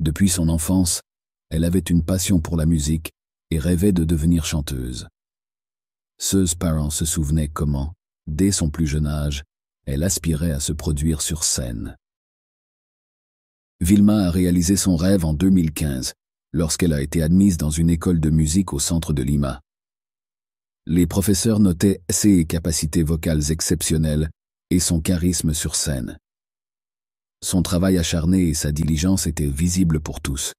Depuis son enfance, elle avait une passion pour la musique et rêvait de devenir chanteuse. Seuse parents se souvenait comment, dès son plus jeune âge, elle aspirait à se produire sur scène. Vilma a réalisé son rêve en 2015, lorsqu'elle a été admise dans une école de musique au centre de Lima. Les professeurs notaient ses capacités vocales exceptionnelles et son charisme sur scène. Son travail acharné et sa diligence étaient visibles pour tous.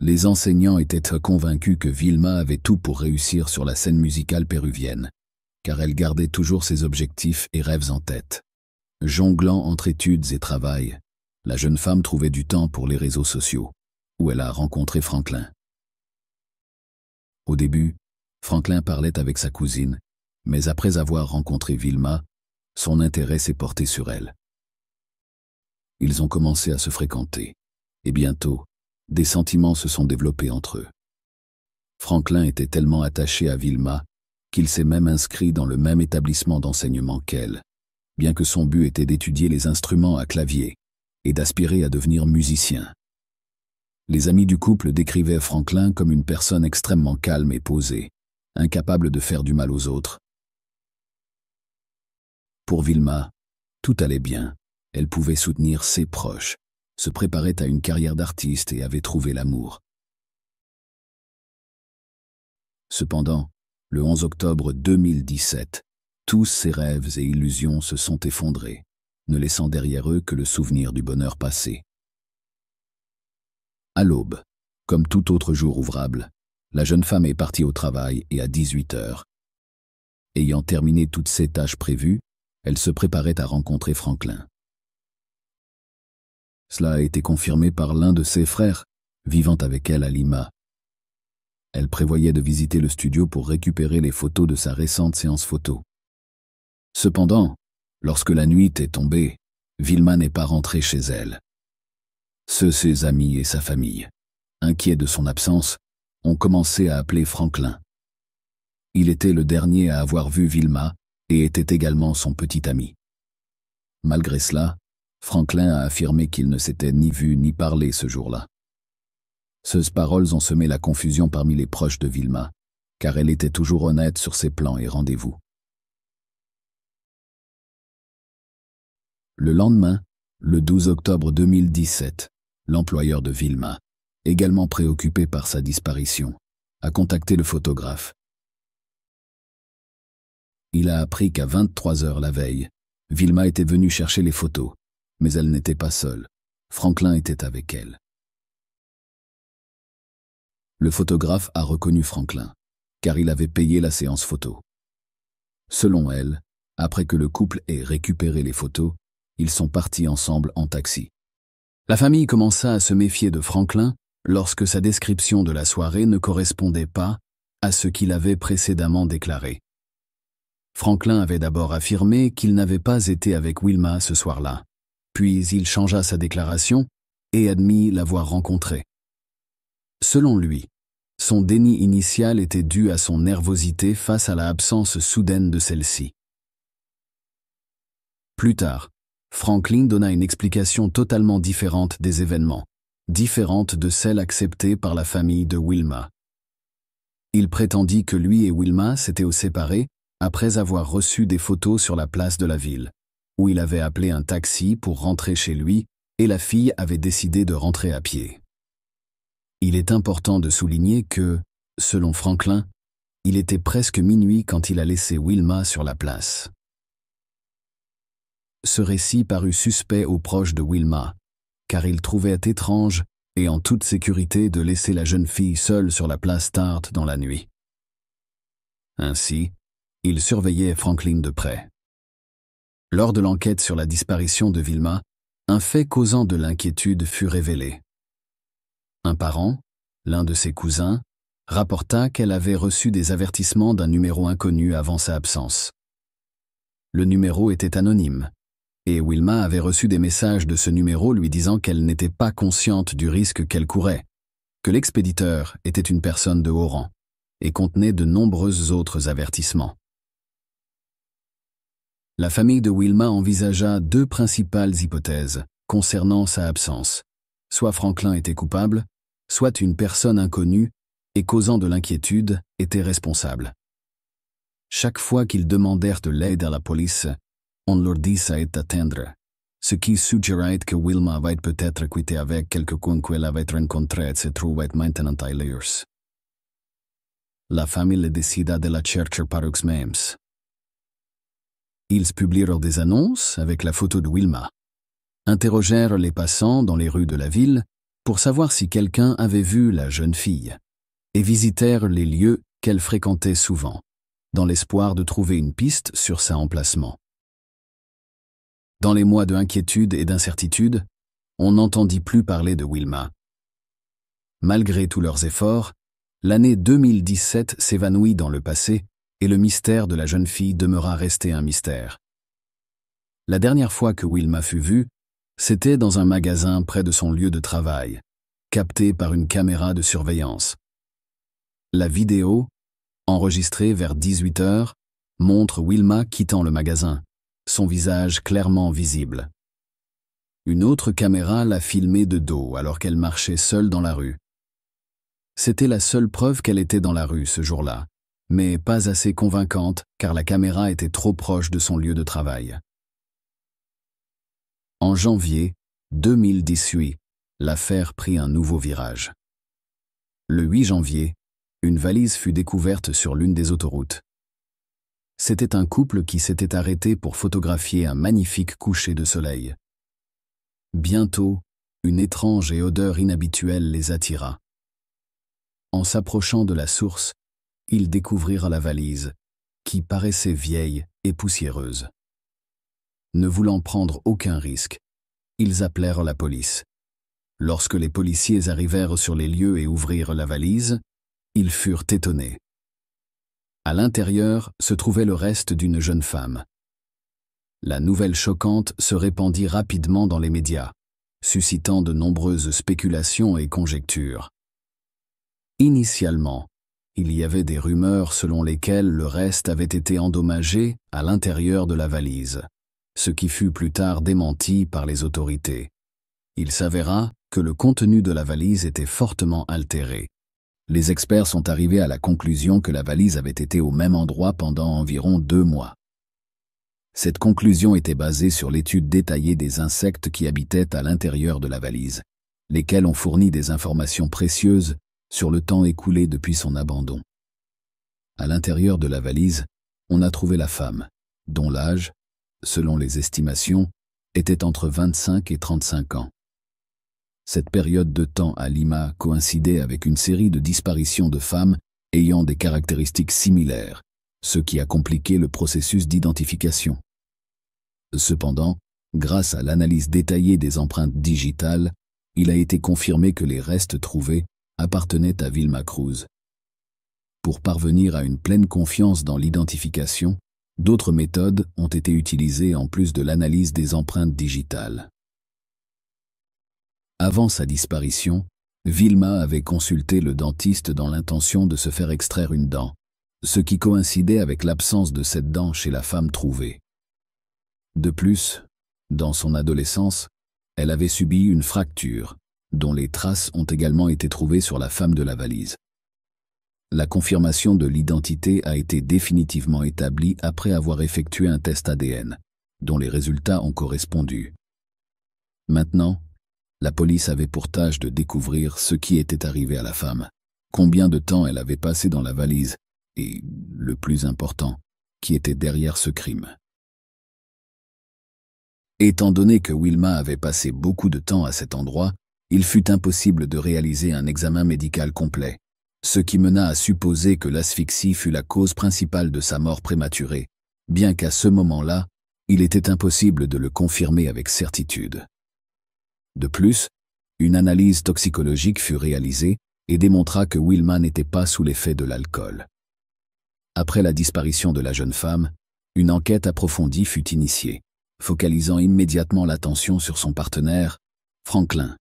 Les enseignants étaient convaincus que Vilma avait tout pour réussir sur la scène musicale péruvienne, car elle gardait toujours ses objectifs et rêves en tête. Jonglant entre études et travail, la jeune femme trouvait du temps pour les réseaux sociaux, où elle a rencontré Franklin. Au début, Franklin parlait avec sa cousine, mais après avoir rencontré Vilma, son intérêt s'est porté sur elle. Ils ont commencé à se fréquenter, et bientôt, des sentiments se sont développés entre eux. Franklin était tellement attaché à Vilma qu'il s'est même inscrit dans le même établissement d'enseignement qu'elle, bien que son but était d'étudier les instruments à clavier et d'aspirer à devenir musicien. Les amis du couple décrivaient Franklin comme une personne extrêmement calme et posée, incapable de faire du mal aux autres. Pour Vilma, tout allait bien. Elle pouvait soutenir ses proches, se préparait à une carrière d'artiste et avait trouvé l'amour. Cependant, le 11 octobre 2017, tous ses rêves et illusions se sont effondrés, ne laissant derrière eux que le souvenir du bonheur passé. À l'aube, comme tout autre jour ouvrable, la jeune femme est partie au travail et à 18 heures. Ayant terminé toutes ses tâches prévues, elle se préparait à rencontrer Franklin. Cela a été confirmé par l'un de ses frères, vivant avec elle à Lima. Elle prévoyait de visiter le studio pour récupérer les photos de sa récente séance photo. Cependant, lorsque la nuit est tombée, Vilma n'est pas rentrée chez elle. Ceux, ses amis et sa famille, inquiets de son absence, ont commencé à appeler Franklin. Il était le dernier à avoir vu Vilma et était également son petit ami. Malgré cela, Franklin a affirmé qu'il ne s'était ni vu ni parlé ce jour-là. Ces paroles ont semé la confusion parmi les proches de Vilma, car elle était toujours honnête sur ses plans et rendez-vous. Le lendemain, le 12 octobre 2017, l'employeur de Vilma, également préoccupé par sa disparition, a contacté le photographe. Il a appris qu'à 23 heures la veille, Vilma était venue chercher les photos, mais elle n'était pas seule. Franklin était avec elle. Le photographe a reconnu Franklin, car il avait payé la séance photo. Selon elle, après que le couple ait récupéré les photos, ils sont partis ensemble en taxi. La famille commença à se méfier de Franklin lorsque sa description de la soirée ne correspondait pas à ce qu'il avait précédemment déclaré. Franklin avait d'abord affirmé qu'il n'avait pas été avec Wilma ce soir-là puis il changea sa déclaration et admit l'avoir rencontré. Selon lui, son déni initial était dû à son nervosité face à la absence soudaine de celle-ci. Plus tard, Franklin donna une explication totalement différente des événements, différente de celle acceptée par la famille de Wilma. Il prétendit que lui et Wilma s'étaient séparés après avoir reçu des photos sur la place de la ville où il avait appelé un taxi pour rentrer chez lui, et la fille avait décidé de rentrer à pied. Il est important de souligner que, selon Franklin, il était presque minuit quand il a laissé Wilma sur la place. Ce récit parut suspect aux proches de Wilma, car il trouvait étrange et en toute sécurité de laisser la jeune fille seule sur la place Tarte dans la nuit. Ainsi, il surveillait Franklin de près. Lors de l'enquête sur la disparition de Vilma, un fait causant de l'inquiétude fut révélé. Un parent, l'un de ses cousins, rapporta qu'elle avait reçu des avertissements d'un numéro inconnu avant sa absence. Le numéro était anonyme, et Wilma avait reçu des messages de ce numéro lui disant qu'elle n'était pas consciente du risque qu'elle courait, que l'expéditeur était une personne de haut rang, et contenait de nombreux autres avertissements la famille de Wilma envisagea deux principales hypothèses concernant sa absence. Soit Franklin était coupable, soit une personne inconnue et causant de l'inquiétude était responsable. Chaque fois qu'ils demandèrent de l'aide à la police, on leur dit ça est ce qui suggérait que Wilma avait peut-être quitté avec quelqu'un qu'elle avait rencontré et se trouvait maintenant à La famille décida de la chercher par eux-mêmes. Ils publièrent des annonces avec la photo de Wilma, interrogèrent les passants dans les rues de la ville pour savoir si quelqu'un avait vu la jeune fille, et visitèrent les lieux qu'elle fréquentait souvent, dans l'espoir de trouver une piste sur sa emplacement. Dans les mois de inquiétude et d'incertitude, on n'entendit plus parler de Wilma. Malgré tous leurs efforts, l'année 2017 s'évanouit dans le passé et le mystère de la jeune fille demeura resté un mystère. La dernière fois que Wilma fut vue, c'était dans un magasin près de son lieu de travail, capté par une caméra de surveillance. La vidéo, enregistrée vers 18 h montre Wilma quittant le magasin, son visage clairement visible. Une autre caméra l'a filmée de dos alors qu'elle marchait seule dans la rue. C'était la seule preuve qu'elle était dans la rue ce jour-là, mais pas assez convaincante car la caméra était trop proche de son lieu de travail. En janvier 2018, l'affaire prit un nouveau virage. Le 8 janvier, une valise fut découverte sur l'une des autoroutes. C'était un couple qui s'était arrêté pour photographier un magnifique coucher de soleil. Bientôt, une étrange et odeur inhabituelle les attira. En s'approchant de la source, ils découvrirent la valise, qui paraissait vieille et poussiéreuse. Ne voulant prendre aucun risque, ils appelèrent la police. Lorsque les policiers arrivèrent sur les lieux et ouvrirent la valise, ils furent étonnés. À l'intérieur se trouvait le reste d'une jeune femme. La nouvelle choquante se répandit rapidement dans les médias, suscitant de nombreuses spéculations et conjectures. Initialement, il y avait des rumeurs selon lesquelles le reste avait été endommagé à l'intérieur de la valise, ce qui fut plus tard démenti par les autorités. Il s'avéra que le contenu de la valise était fortement altéré. Les experts sont arrivés à la conclusion que la valise avait été au même endroit pendant environ deux mois. Cette conclusion était basée sur l'étude détaillée des insectes qui habitaient à l'intérieur de la valise, lesquels ont fourni des informations précieuses sur le temps écoulé depuis son abandon. À l'intérieur de la valise, on a trouvé la femme, dont l'âge, selon les estimations, était entre 25 et 35 ans. Cette période de temps à Lima coïncidait avec une série de disparitions de femmes ayant des caractéristiques similaires, ce qui a compliqué le processus d'identification. Cependant, grâce à l'analyse détaillée des empreintes digitales, il a été confirmé que les restes trouvés appartenait à Vilma Cruz. Pour parvenir à une pleine confiance dans l'identification, d'autres méthodes ont été utilisées en plus de l'analyse des empreintes digitales. Avant sa disparition, Vilma avait consulté le dentiste dans l'intention de se faire extraire une dent, ce qui coïncidait avec l'absence de cette dent chez la femme trouvée. De plus, dans son adolescence, elle avait subi une fracture, dont les traces ont également été trouvées sur la femme de la valise. La confirmation de l'identité a été définitivement établie après avoir effectué un test ADN, dont les résultats ont correspondu. Maintenant, la police avait pour tâche de découvrir ce qui était arrivé à la femme, combien de temps elle avait passé dans la valise, et, le plus important, qui était derrière ce crime. Étant donné que Wilma avait passé beaucoup de temps à cet endroit, il fut impossible de réaliser un examen médical complet, ce qui mena à supposer que l'asphyxie fut la cause principale de sa mort prématurée, bien qu'à ce moment-là, il était impossible de le confirmer avec certitude. De plus, une analyse toxicologique fut réalisée et démontra que Wilma n'était pas sous l'effet de l'alcool. Après la disparition de la jeune femme, une enquête approfondie fut initiée, focalisant immédiatement l'attention sur son partenaire, Franklin,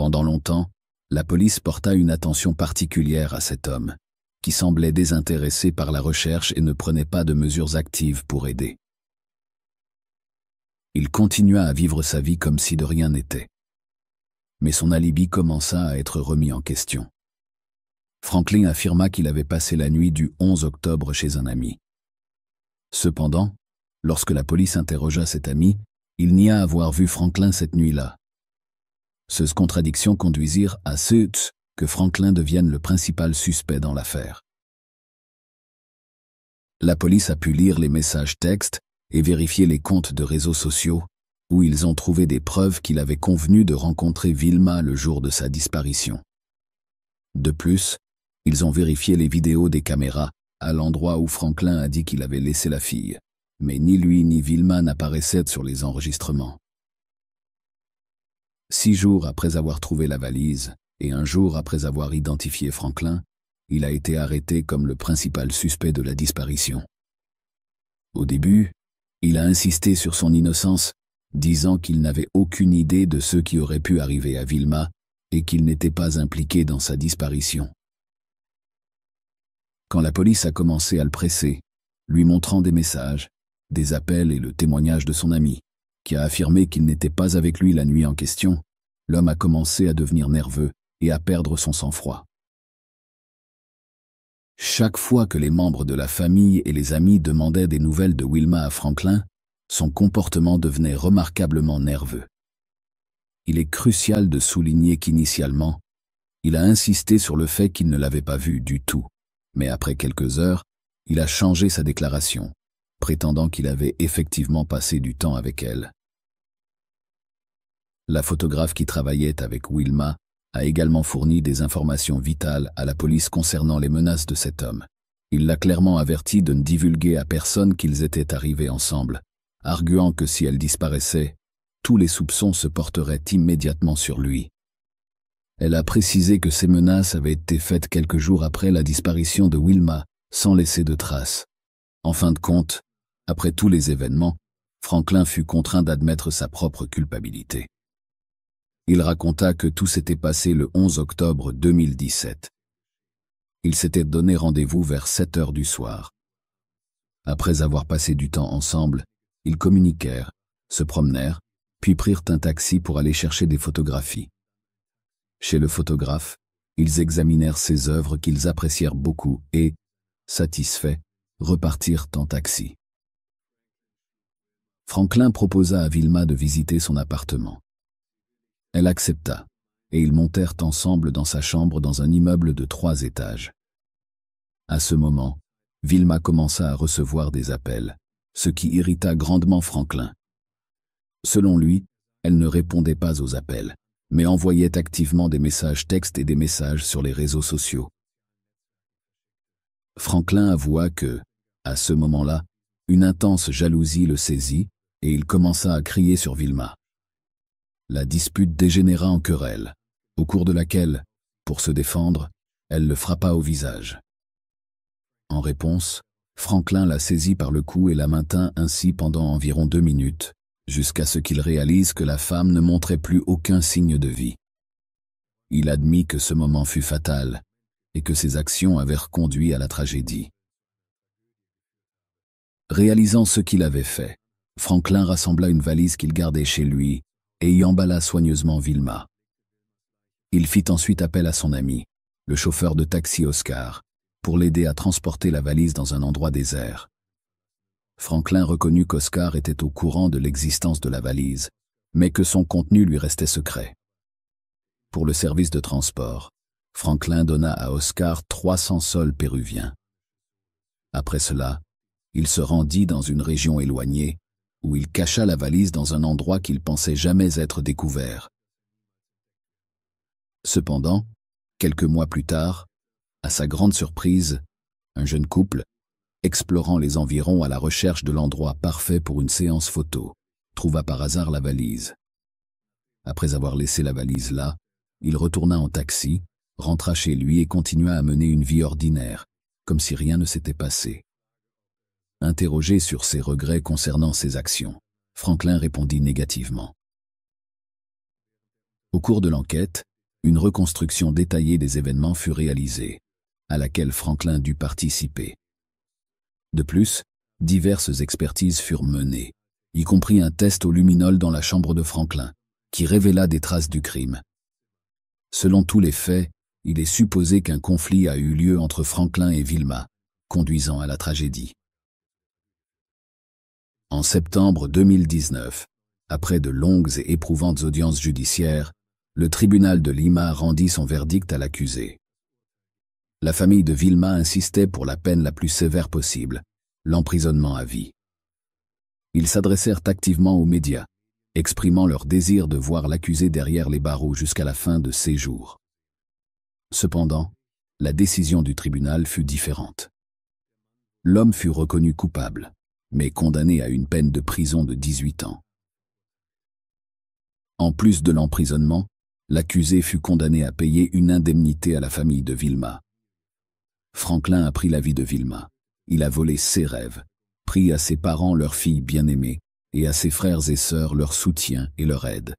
pendant longtemps, la police porta une attention particulière à cet homme, qui semblait désintéressé par la recherche et ne prenait pas de mesures actives pour aider. Il continua à vivre sa vie comme si de rien n'était. Mais son alibi commença à être remis en question. Franklin affirma qu'il avait passé la nuit du 11 octobre chez un ami. Cependant, lorsque la police interrogea cet ami, il nia avoir vu Franklin cette nuit-là, ces contradictions conduisirent à ce que Franklin devienne le principal suspect dans l'affaire. La police a pu lire les messages textes et vérifier les comptes de réseaux sociaux, où ils ont trouvé des preuves qu'il avait convenu de rencontrer Vilma le jour de sa disparition. De plus, ils ont vérifié les vidéos des caméras à l'endroit où Franklin a dit qu'il avait laissé la fille, mais ni lui ni Vilma n'apparaissaient sur les enregistrements. Six jours après avoir trouvé la valise et un jour après avoir identifié Franklin, il a été arrêté comme le principal suspect de la disparition. Au début, il a insisté sur son innocence, disant qu'il n'avait aucune idée de ce qui aurait pu arriver à Vilma et qu'il n'était pas impliqué dans sa disparition. Quand la police a commencé à le presser, lui montrant des messages, des appels et le témoignage de son ami, a affirmé qu'il n'était pas avec lui la nuit en question, l'homme a commencé à devenir nerveux et à perdre son sang-froid. Chaque fois que les membres de la famille et les amis demandaient des nouvelles de Wilma à Franklin, son comportement devenait remarquablement nerveux. Il est crucial de souligner qu'initialement, il a insisté sur le fait qu'il ne l'avait pas vue du tout, mais après quelques heures, il a changé sa déclaration, prétendant qu'il avait effectivement passé du temps avec elle. La photographe qui travaillait avec Wilma a également fourni des informations vitales à la police concernant les menaces de cet homme. Il l'a clairement averti de ne divulguer à personne qu'ils étaient arrivés ensemble, arguant que si elle disparaissait, tous les soupçons se porteraient immédiatement sur lui. Elle a précisé que ces menaces avaient été faites quelques jours après la disparition de Wilma, sans laisser de traces. En fin de compte, après tous les événements, Franklin fut contraint d'admettre sa propre culpabilité. Il raconta que tout s'était passé le 11 octobre 2017. Ils s'étaient donné rendez-vous vers 7 heures du soir. Après avoir passé du temps ensemble, ils communiquèrent, se promenèrent, puis prirent un taxi pour aller chercher des photographies. Chez le photographe, ils examinèrent ses œuvres qu'ils apprécièrent beaucoup et, satisfaits, repartirent en taxi. Franklin proposa à Vilma de visiter son appartement. Elle accepta, et ils montèrent ensemble dans sa chambre dans un immeuble de trois étages. À ce moment, Vilma commença à recevoir des appels, ce qui irrita grandement Franklin. Selon lui, elle ne répondait pas aux appels, mais envoyait activement des messages textes et des messages sur les réseaux sociaux. Franklin avoua que, à ce moment-là, une intense jalousie le saisit, et il commença à crier sur Vilma. La dispute dégénéra en querelle, au cours de laquelle, pour se défendre, elle le frappa au visage. En réponse, Franklin la saisit par le cou et la maintint ainsi pendant environ deux minutes, jusqu'à ce qu'il réalise que la femme ne montrait plus aucun signe de vie. Il admit que ce moment fut fatal, et que ses actions avaient conduit à la tragédie. Réalisant ce qu'il avait fait, Franklin rassembla une valise qu'il gardait chez lui et y emballa soigneusement Vilma. Il fit ensuite appel à son ami, le chauffeur de taxi Oscar, pour l'aider à transporter la valise dans un endroit désert. Franklin reconnut qu'Oscar était au courant de l'existence de la valise, mais que son contenu lui restait secret. Pour le service de transport, Franklin donna à Oscar 300 sols péruviens. Après cela, il se rendit dans une région éloignée où il cacha la valise dans un endroit qu'il pensait jamais être découvert. Cependant, quelques mois plus tard, à sa grande surprise, un jeune couple, explorant les environs à la recherche de l'endroit parfait pour une séance photo, trouva par hasard la valise. Après avoir laissé la valise là, il retourna en taxi, rentra chez lui et continua à mener une vie ordinaire, comme si rien ne s'était passé. Interrogé sur ses regrets concernant ses actions, Franklin répondit négativement. Au cours de l'enquête, une reconstruction détaillée des événements fut réalisée, à laquelle Franklin dut participer. De plus, diverses expertises furent menées, y compris un test au luminol dans la chambre de Franklin, qui révéla des traces du crime. Selon tous les faits, il est supposé qu'un conflit a eu lieu entre Franklin et Vilma, conduisant à la tragédie. En septembre 2019, après de longues et éprouvantes audiences judiciaires, le tribunal de Lima rendit son verdict à l'accusé. La famille de Vilma insistait pour la peine la plus sévère possible, l'emprisonnement à vie. Ils s'adressèrent activement aux médias, exprimant leur désir de voir l'accusé derrière les barreaux jusqu'à la fin de ses jours. Cependant, la décision du tribunal fut différente. L'homme fut reconnu coupable mais condamné à une peine de prison de 18 ans. En plus de l'emprisonnement, l'accusé fut condamné à payer une indemnité à la famille de Vilma. Franklin a pris la vie de Vilma. Il a volé ses rêves, pris à ses parents leur fille bien-aimée, et à ses frères et sœurs leur soutien et leur aide.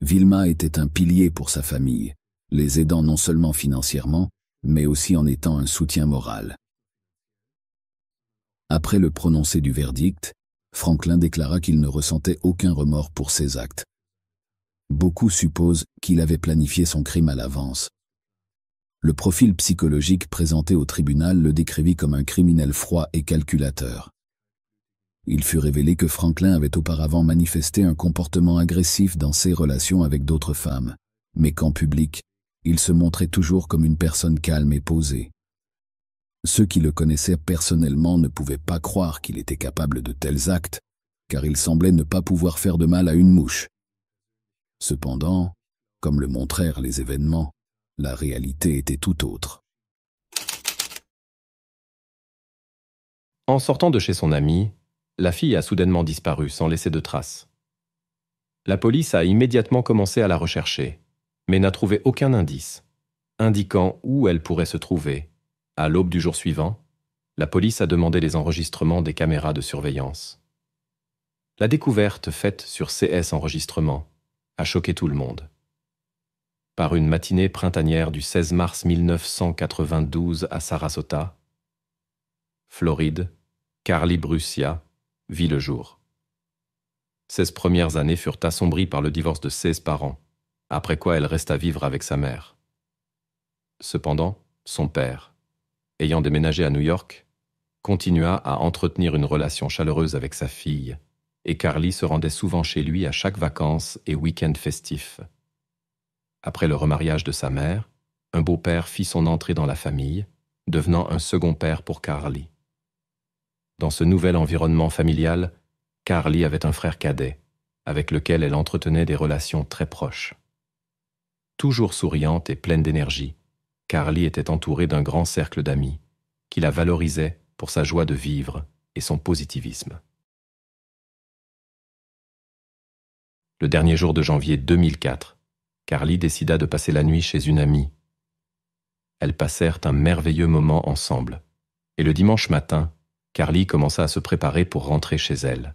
Vilma était un pilier pour sa famille, les aidant non seulement financièrement, mais aussi en étant un soutien moral. Après le prononcé du verdict, Franklin déclara qu'il ne ressentait aucun remords pour ses actes. Beaucoup supposent qu'il avait planifié son crime à l'avance. Le profil psychologique présenté au tribunal le décrivit comme un criminel froid et calculateur. Il fut révélé que Franklin avait auparavant manifesté un comportement agressif dans ses relations avec d'autres femmes, mais qu'en public, il se montrait toujours comme une personne calme et posée. Ceux qui le connaissaient personnellement ne pouvaient pas croire qu'il était capable de tels actes, car il semblait ne pas pouvoir faire de mal à une mouche. Cependant, comme le montrèrent les événements, la réalité était tout autre. En sortant de chez son ami, la fille a soudainement disparu sans laisser de traces. La police a immédiatement commencé à la rechercher, mais n'a trouvé aucun indice, indiquant où elle pourrait se trouver à l'aube du jour suivant, la police a demandé les enregistrements des caméras de surveillance. La découverte faite sur CS Enregistrement a choqué tout le monde. Par une matinée printanière du 16 mars 1992 à Sarasota, Floride, Carly Brucia vit le jour. Ses premières années furent assombries par le divorce de 16 parents, après quoi elle resta vivre avec sa mère. Cependant, son père, ayant déménagé à New York, continua à entretenir une relation chaleureuse avec sa fille, et Carly se rendait souvent chez lui à chaque vacances et week-end festif. Après le remariage de sa mère, un beau-père fit son entrée dans la famille, devenant un second père pour Carly. Dans ce nouvel environnement familial, Carly avait un frère cadet, avec lequel elle entretenait des relations très proches. Toujours souriante et pleine d'énergie, Carly était entourée d'un grand cercle d'amis qui la valorisaient pour sa joie de vivre et son positivisme. Le dernier jour de janvier 2004, Carly décida de passer la nuit chez une amie. Elles passèrent un merveilleux moment ensemble, et le dimanche matin, Carly commença à se préparer pour rentrer chez elle.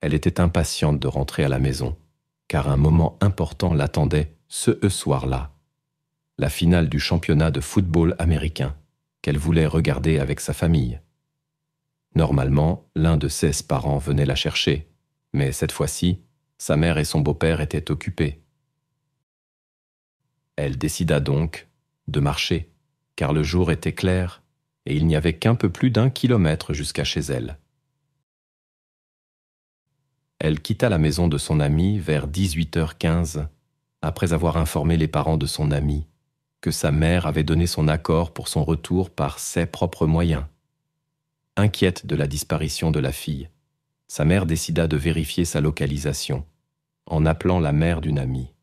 Elle était impatiente de rentrer à la maison, car un moment important l'attendait ce soir-là la finale du championnat de football américain, qu'elle voulait regarder avec sa famille. Normalement, l'un de ses parents venait la chercher, mais cette fois-ci, sa mère et son beau-père étaient occupés. Elle décida donc de marcher, car le jour était clair et il n'y avait qu'un peu plus d'un kilomètre jusqu'à chez elle. Elle quitta la maison de son amie vers 18h15, après avoir informé les parents de son amie, que sa mère avait donné son accord pour son retour par ses propres moyens. Inquiète de la disparition de la fille, sa mère décida de vérifier sa localisation, en appelant la mère d'une amie.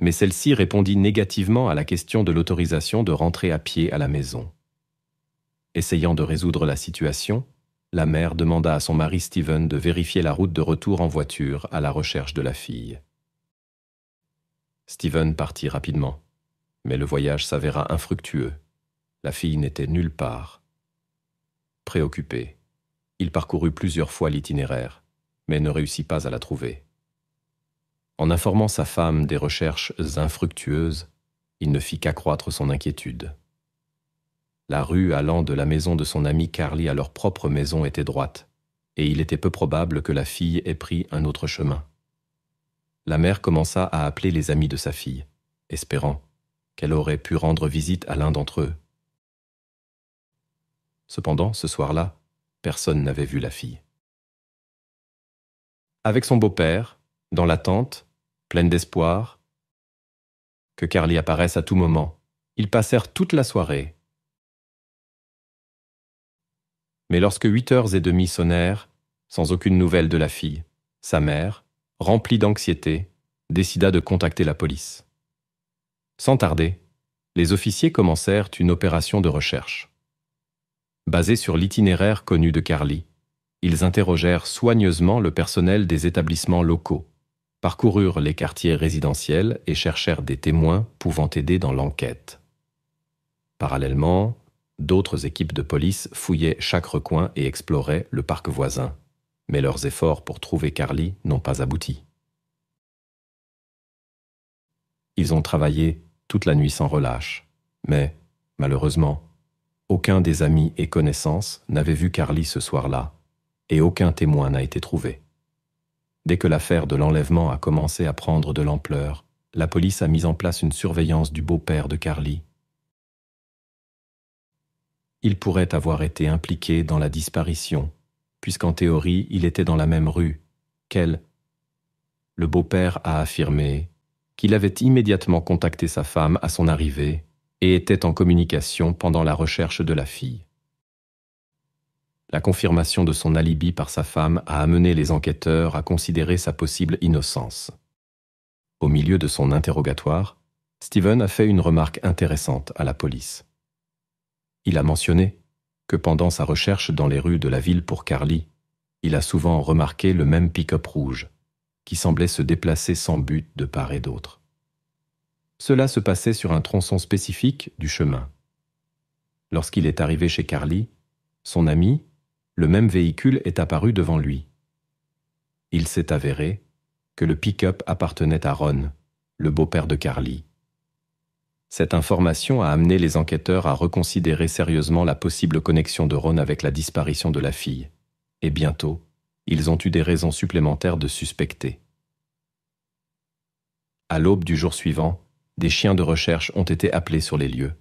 Mais celle-ci répondit négativement à la question de l'autorisation de rentrer à pied à la maison. Essayant de résoudre la situation, la mère demanda à son mari Steven de vérifier la route de retour en voiture à la recherche de la fille. Steven partit rapidement mais le voyage s'avéra infructueux. La fille n'était nulle part. Préoccupé, il parcourut plusieurs fois l'itinéraire, mais ne réussit pas à la trouver. En informant sa femme des recherches infructueuses, il ne fit qu'accroître son inquiétude. La rue allant de la maison de son ami Carly à leur propre maison était droite, et il était peu probable que la fille ait pris un autre chemin. La mère commença à appeler les amis de sa fille, espérant, qu'elle aurait pu rendre visite à l'un d'entre eux. Cependant, ce soir-là, personne n'avait vu la fille. Avec son beau-père, dans l'attente, pleine d'espoir, que Carly apparaisse à tout moment, ils passèrent toute la soirée. Mais lorsque huit heures et demie sonnèrent, sans aucune nouvelle de la fille, sa mère, remplie d'anxiété, décida de contacter la police. Sans tarder, les officiers commencèrent une opération de recherche. Basés sur l'itinéraire connu de Carly, ils interrogèrent soigneusement le personnel des établissements locaux, parcoururent les quartiers résidentiels et cherchèrent des témoins pouvant aider dans l'enquête. Parallèlement, d'autres équipes de police fouillaient chaque recoin et exploraient le parc voisin, mais leurs efforts pour trouver Carly n'ont pas abouti. Ils ont travaillé toute la nuit sans relâche. Mais, malheureusement, aucun des amis et connaissances n'avait vu Carly ce soir-là, et aucun témoin n'a été trouvé. Dès que l'affaire de l'enlèvement a commencé à prendre de l'ampleur, la police a mis en place une surveillance du beau-père de Carly. Il pourrait avoir été impliqué dans la disparition, puisqu'en théorie, il était dans la même rue qu'elle. Le beau-père a affirmé qu'il avait immédiatement contacté sa femme à son arrivée et était en communication pendant la recherche de la fille. La confirmation de son alibi par sa femme a amené les enquêteurs à considérer sa possible innocence. Au milieu de son interrogatoire, Steven a fait une remarque intéressante à la police. Il a mentionné que pendant sa recherche dans les rues de la ville pour Carly, il a souvent remarqué le même pick-up rouge, qui semblait se déplacer sans but de part et d'autre. Cela se passait sur un tronçon spécifique du chemin. Lorsqu'il est arrivé chez Carly, son ami, le même véhicule est apparu devant lui. Il s'est avéré que le pick-up appartenait à Ron, le beau-père de Carly. Cette information a amené les enquêteurs à reconsidérer sérieusement la possible connexion de Ron avec la disparition de la fille. Et bientôt, ils ont eu des raisons supplémentaires de suspecter. À l'aube du jour suivant, des chiens de recherche ont été appelés sur les lieux.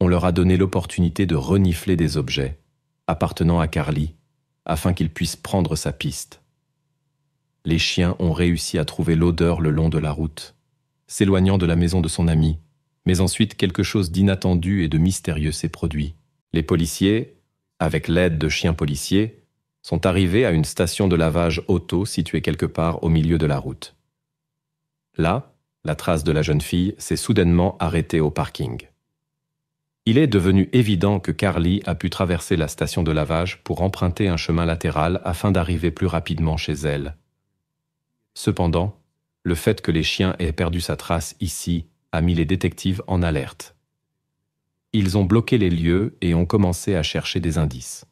On leur a donné l'opportunité de renifler des objets appartenant à Carly afin qu'ils puissent prendre sa piste. Les chiens ont réussi à trouver l'odeur le long de la route, s'éloignant de la maison de son ami, mais ensuite quelque chose d'inattendu et de mystérieux s'est produit. Les policiers, avec l'aide de chiens policiers, sont arrivés à une station de lavage auto située quelque part au milieu de la route. Là, la trace de la jeune fille s'est soudainement arrêtée au parking. Il est devenu évident que Carly a pu traverser la station de lavage pour emprunter un chemin latéral afin d'arriver plus rapidement chez elle. Cependant, le fait que les chiens aient perdu sa trace ici a mis les détectives en alerte. Ils ont bloqué les lieux et ont commencé à chercher des indices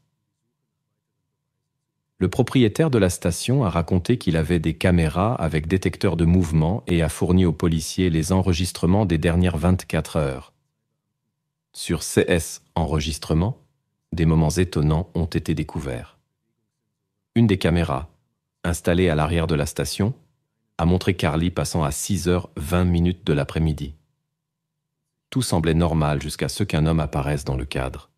le propriétaire de la station a raconté qu'il avait des caméras avec détecteur de mouvement et a fourni aux policiers les enregistrements des dernières 24 heures. Sur CS Enregistrement, des moments étonnants ont été découverts. Une des caméras, installée à l'arrière de la station, a montré Carly passant à 6h20 de l'après-midi. Tout semblait normal jusqu'à ce qu'un homme apparaisse dans le cadre.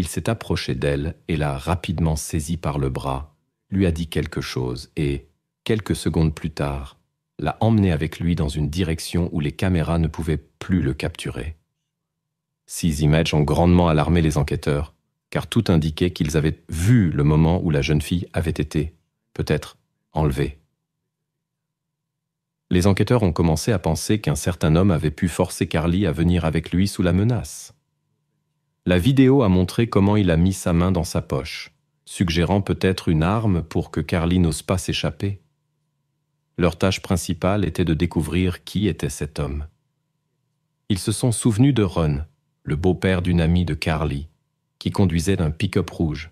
Il s'est approché d'elle et l'a rapidement saisie par le bras, lui a dit quelque chose et, quelques secondes plus tard, l'a emmenée avec lui dans une direction où les caméras ne pouvaient plus le capturer. Ces images ont grandement alarmé les enquêteurs, car tout indiquait qu'ils avaient vu le moment où la jeune fille avait été, peut-être, enlevée. Les enquêteurs ont commencé à penser qu'un certain homme avait pu forcer Carly à venir avec lui sous la menace. La vidéo a montré comment il a mis sa main dans sa poche, suggérant peut-être une arme pour que Carly n'ose pas s'échapper. Leur tâche principale était de découvrir qui était cet homme. Ils se sont souvenus de Ron, le beau-père d'une amie de Carly, qui conduisait d'un pick-up rouge.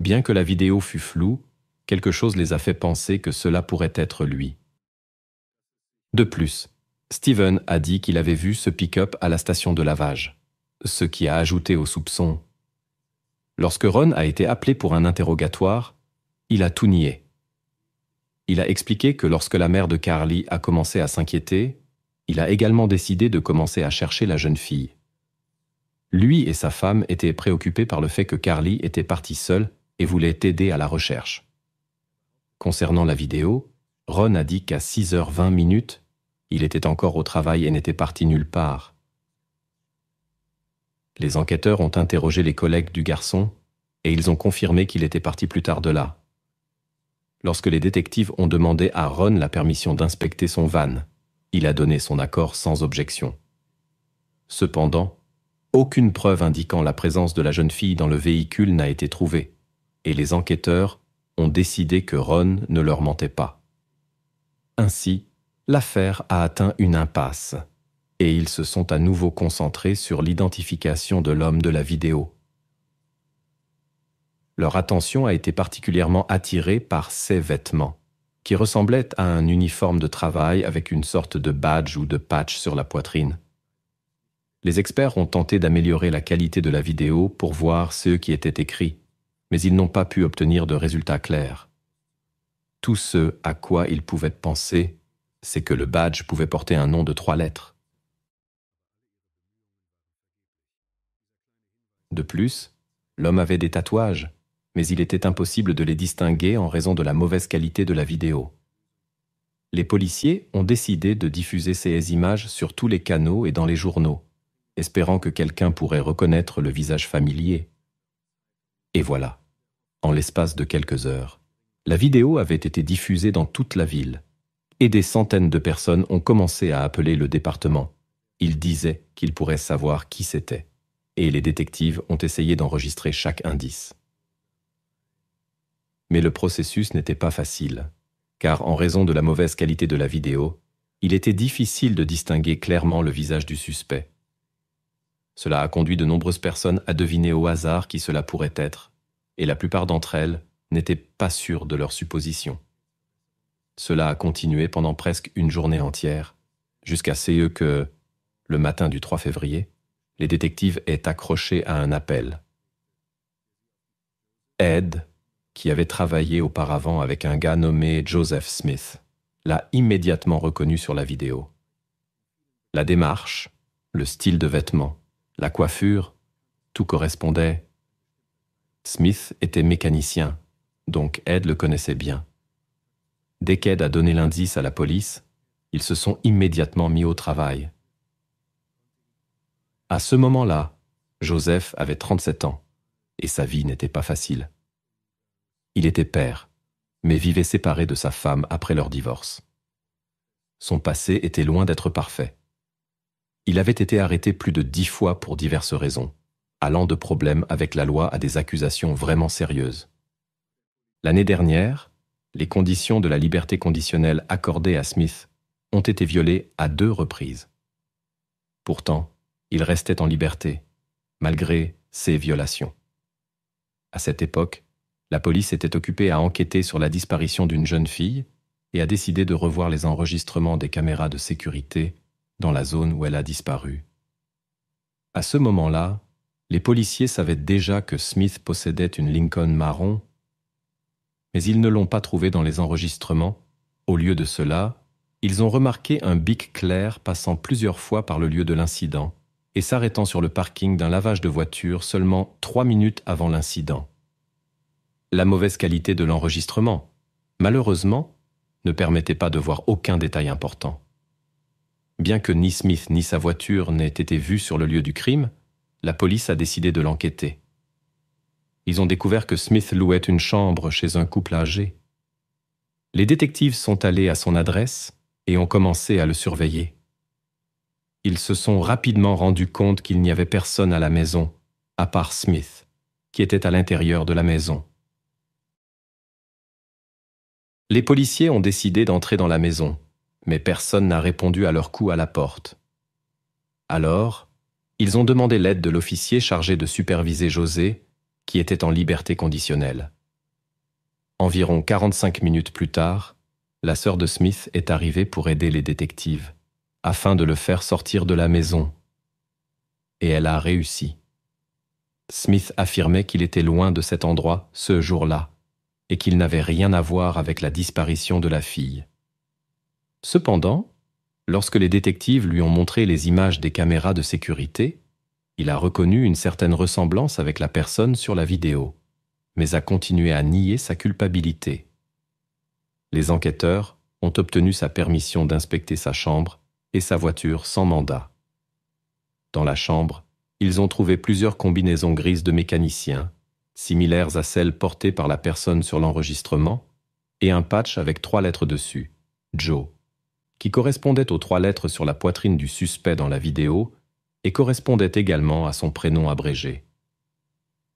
Bien que la vidéo fût floue, quelque chose les a fait penser que cela pourrait être lui. De plus, Steven a dit qu'il avait vu ce pick-up à la station de lavage ce qui a ajouté au soupçon. Lorsque Ron a été appelé pour un interrogatoire, il a tout nié. Il a expliqué que lorsque la mère de Carly a commencé à s'inquiéter, il a également décidé de commencer à chercher la jeune fille. Lui et sa femme étaient préoccupés par le fait que Carly était partie seule et voulait aider à la recherche. Concernant la vidéo, Ron a dit qu'à 6h20 il était encore au travail et n'était parti nulle part. Les enquêteurs ont interrogé les collègues du garçon, et ils ont confirmé qu'il était parti plus tard de là. Lorsque les détectives ont demandé à Ron la permission d'inspecter son van, il a donné son accord sans objection. Cependant, aucune preuve indiquant la présence de la jeune fille dans le véhicule n'a été trouvée, et les enquêteurs ont décidé que Ron ne leur mentait pas. Ainsi, l'affaire a atteint une impasse et ils se sont à nouveau concentrés sur l'identification de l'homme de la vidéo. Leur attention a été particulièrement attirée par ses vêtements, qui ressemblaient à un uniforme de travail avec une sorte de badge ou de patch sur la poitrine. Les experts ont tenté d'améliorer la qualité de la vidéo pour voir ce qui était écrit, mais ils n'ont pas pu obtenir de résultats clairs. Tout ce à quoi ils pouvaient penser, c'est que le badge pouvait porter un nom de trois lettres. De plus, l'homme avait des tatouages, mais il était impossible de les distinguer en raison de la mauvaise qualité de la vidéo. Les policiers ont décidé de diffuser ces images sur tous les canaux et dans les journaux, espérant que quelqu'un pourrait reconnaître le visage familier. Et voilà, en l'espace de quelques heures, la vidéo avait été diffusée dans toute la ville, et des centaines de personnes ont commencé à appeler le département. Ils disaient qu'ils pourraient savoir qui c'était et les détectives ont essayé d'enregistrer chaque indice. Mais le processus n'était pas facile, car en raison de la mauvaise qualité de la vidéo, il était difficile de distinguer clairement le visage du suspect. Cela a conduit de nombreuses personnes à deviner au hasard qui cela pourrait être, et la plupart d'entre elles n'étaient pas sûres de leur supposition. Cela a continué pendant presque une journée entière, jusqu'à ce que, le matin du 3 février, les détectives est accroché à un appel. Ed, qui avait travaillé auparavant avec un gars nommé Joseph Smith, l'a immédiatement reconnu sur la vidéo. La démarche, le style de vêtements, la coiffure, tout correspondait. Smith était mécanicien, donc Ed le connaissait bien. Dès qu'Ed a donné l'indice à la police, ils se sont immédiatement mis au travail. À ce moment-là, Joseph avait 37 ans, et sa vie n'était pas facile. Il était père, mais vivait séparé de sa femme après leur divorce. Son passé était loin d'être parfait. Il avait été arrêté plus de dix fois pour diverses raisons, allant de problèmes avec la loi à des accusations vraiment sérieuses. L'année dernière, les conditions de la liberté conditionnelle accordée à Smith ont été violées à deux reprises. Pourtant, il restait en liberté, malgré ces violations. À cette époque, la police était occupée à enquêter sur la disparition d'une jeune fille et a décidé de revoir les enregistrements des caméras de sécurité dans la zone où elle a disparu. À ce moment-là, les policiers savaient déjà que Smith possédait une Lincoln marron, mais ils ne l'ont pas trouvée dans les enregistrements. Au lieu de cela, ils ont remarqué un bic clair passant plusieurs fois par le lieu de l'incident, et s'arrêtant sur le parking d'un lavage de voiture seulement trois minutes avant l'incident. La mauvaise qualité de l'enregistrement, malheureusement, ne permettait pas de voir aucun détail important. Bien que ni Smith ni sa voiture n'aient été vus sur le lieu du crime, la police a décidé de l'enquêter. Ils ont découvert que Smith louait une chambre chez un couple âgé. Les détectives sont allés à son adresse et ont commencé à le surveiller ils se sont rapidement rendus compte qu'il n'y avait personne à la maison, à part Smith, qui était à l'intérieur de la maison. Les policiers ont décidé d'entrer dans la maison, mais personne n'a répondu à leur coup à la porte. Alors, ils ont demandé l'aide de l'officier chargé de superviser José, qui était en liberté conditionnelle. Environ 45 minutes plus tard, la sœur de Smith est arrivée pour aider les détectives afin de le faire sortir de la maison. Et elle a réussi. Smith affirmait qu'il était loin de cet endroit ce jour-là, et qu'il n'avait rien à voir avec la disparition de la fille. Cependant, lorsque les détectives lui ont montré les images des caméras de sécurité, il a reconnu une certaine ressemblance avec la personne sur la vidéo, mais a continué à nier sa culpabilité. Les enquêteurs ont obtenu sa permission d'inspecter sa chambre et sa voiture sans mandat. Dans la chambre, ils ont trouvé plusieurs combinaisons grises de mécaniciens, similaires à celles portées par la personne sur l'enregistrement, et un patch avec trois lettres dessus, Joe, qui correspondait aux trois lettres sur la poitrine du suspect dans la vidéo et correspondait également à son prénom abrégé.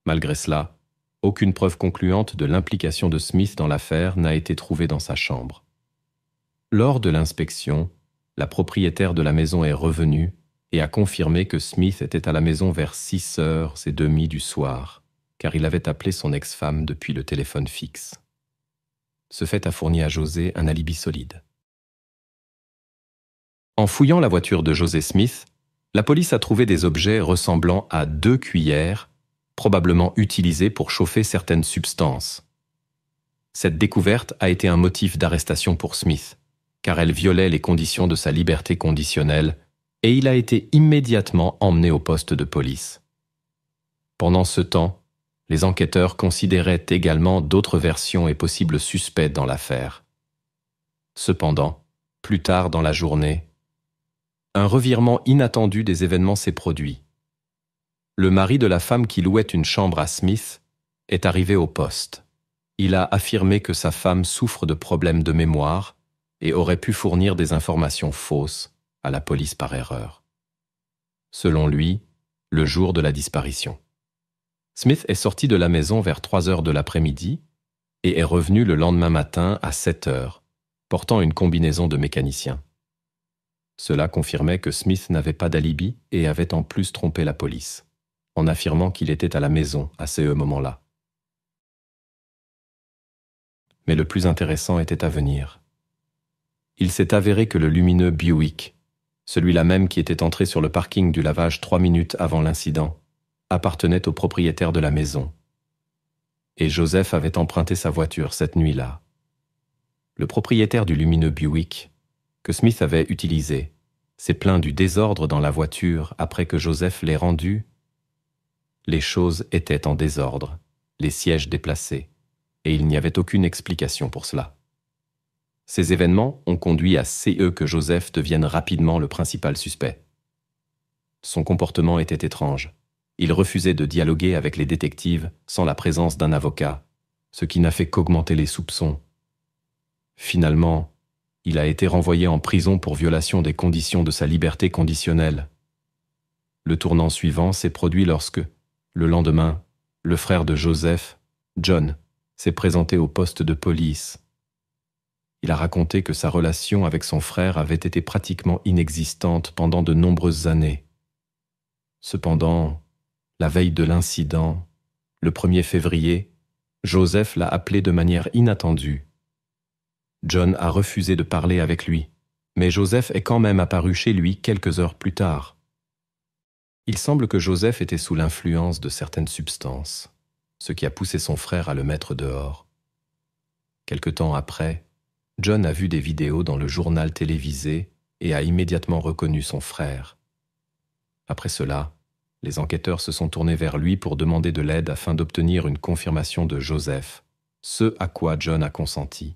Malgré cela, aucune preuve concluante de l'implication de Smith dans l'affaire n'a été trouvée dans sa chambre. Lors de l'inspection, la propriétaire de la maison est revenue et a confirmé que Smith était à la maison vers 6 h et demie du soir, car il avait appelé son ex-femme depuis le téléphone fixe. Ce fait a fourni à José un alibi solide. En fouillant la voiture de José Smith, la police a trouvé des objets ressemblant à deux cuillères, probablement utilisées pour chauffer certaines substances. Cette découverte a été un motif d'arrestation pour Smith car elle violait les conditions de sa liberté conditionnelle, et il a été immédiatement emmené au poste de police. Pendant ce temps, les enquêteurs considéraient également d'autres versions et possibles suspects dans l'affaire. Cependant, plus tard dans la journée, un revirement inattendu des événements s'est produit. Le mari de la femme qui louait une chambre à Smith est arrivé au poste. Il a affirmé que sa femme souffre de problèmes de mémoire et aurait pu fournir des informations fausses à la police par erreur. Selon lui, le jour de la disparition. Smith est sorti de la maison vers 3 heures de l'après-midi et est revenu le lendemain matin à 7 heures, portant une combinaison de mécanicien. Cela confirmait que Smith n'avait pas d'alibi et avait en plus trompé la police, en affirmant qu'il était à la maison à ce moment-là. Mais le plus intéressant était à venir il s'est avéré que le lumineux Buick, celui-là même qui était entré sur le parking du lavage trois minutes avant l'incident, appartenait au propriétaire de la maison. Et Joseph avait emprunté sa voiture cette nuit-là. Le propriétaire du lumineux Buick, que Smith avait utilisé, s'est plaint du désordre dans la voiture après que Joseph l'ait rendu. Les choses étaient en désordre, les sièges déplacés, et il n'y avait aucune explication pour cela. Ces événements ont conduit à CE que Joseph devienne rapidement le principal suspect. Son comportement était étrange. Il refusait de dialoguer avec les détectives sans la présence d'un avocat, ce qui n'a fait qu'augmenter les soupçons. Finalement, il a été renvoyé en prison pour violation des conditions de sa liberté conditionnelle. Le tournant suivant s'est produit lorsque, le lendemain, le frère de Joseph, John, s'est présenté au poste de police il a raconté que sa relation avec son frère avait été pratiquement inexistante pendant de nombreuses années. Cependant, la veille de l'incident, le 1er février, Joseph l'a appelé de manière inattendue. John a refusé de parler avec lui, mais Joseph est quand même apparu chez lui quelques heures plus tard. Il semble que Joseph était sous l'influence de certaines substances, ce qui a poussé son frère à le mettre dehors. Quelque temps après, John a vu des vidéos dans le journal télévisé et a immédiatement reconnu son frère. Après cela, les enquêteurs se sont tournés vers lui pour demander de l'aide afin d'obtenir une confirmation de Joseph, ce à quoi John a consenti.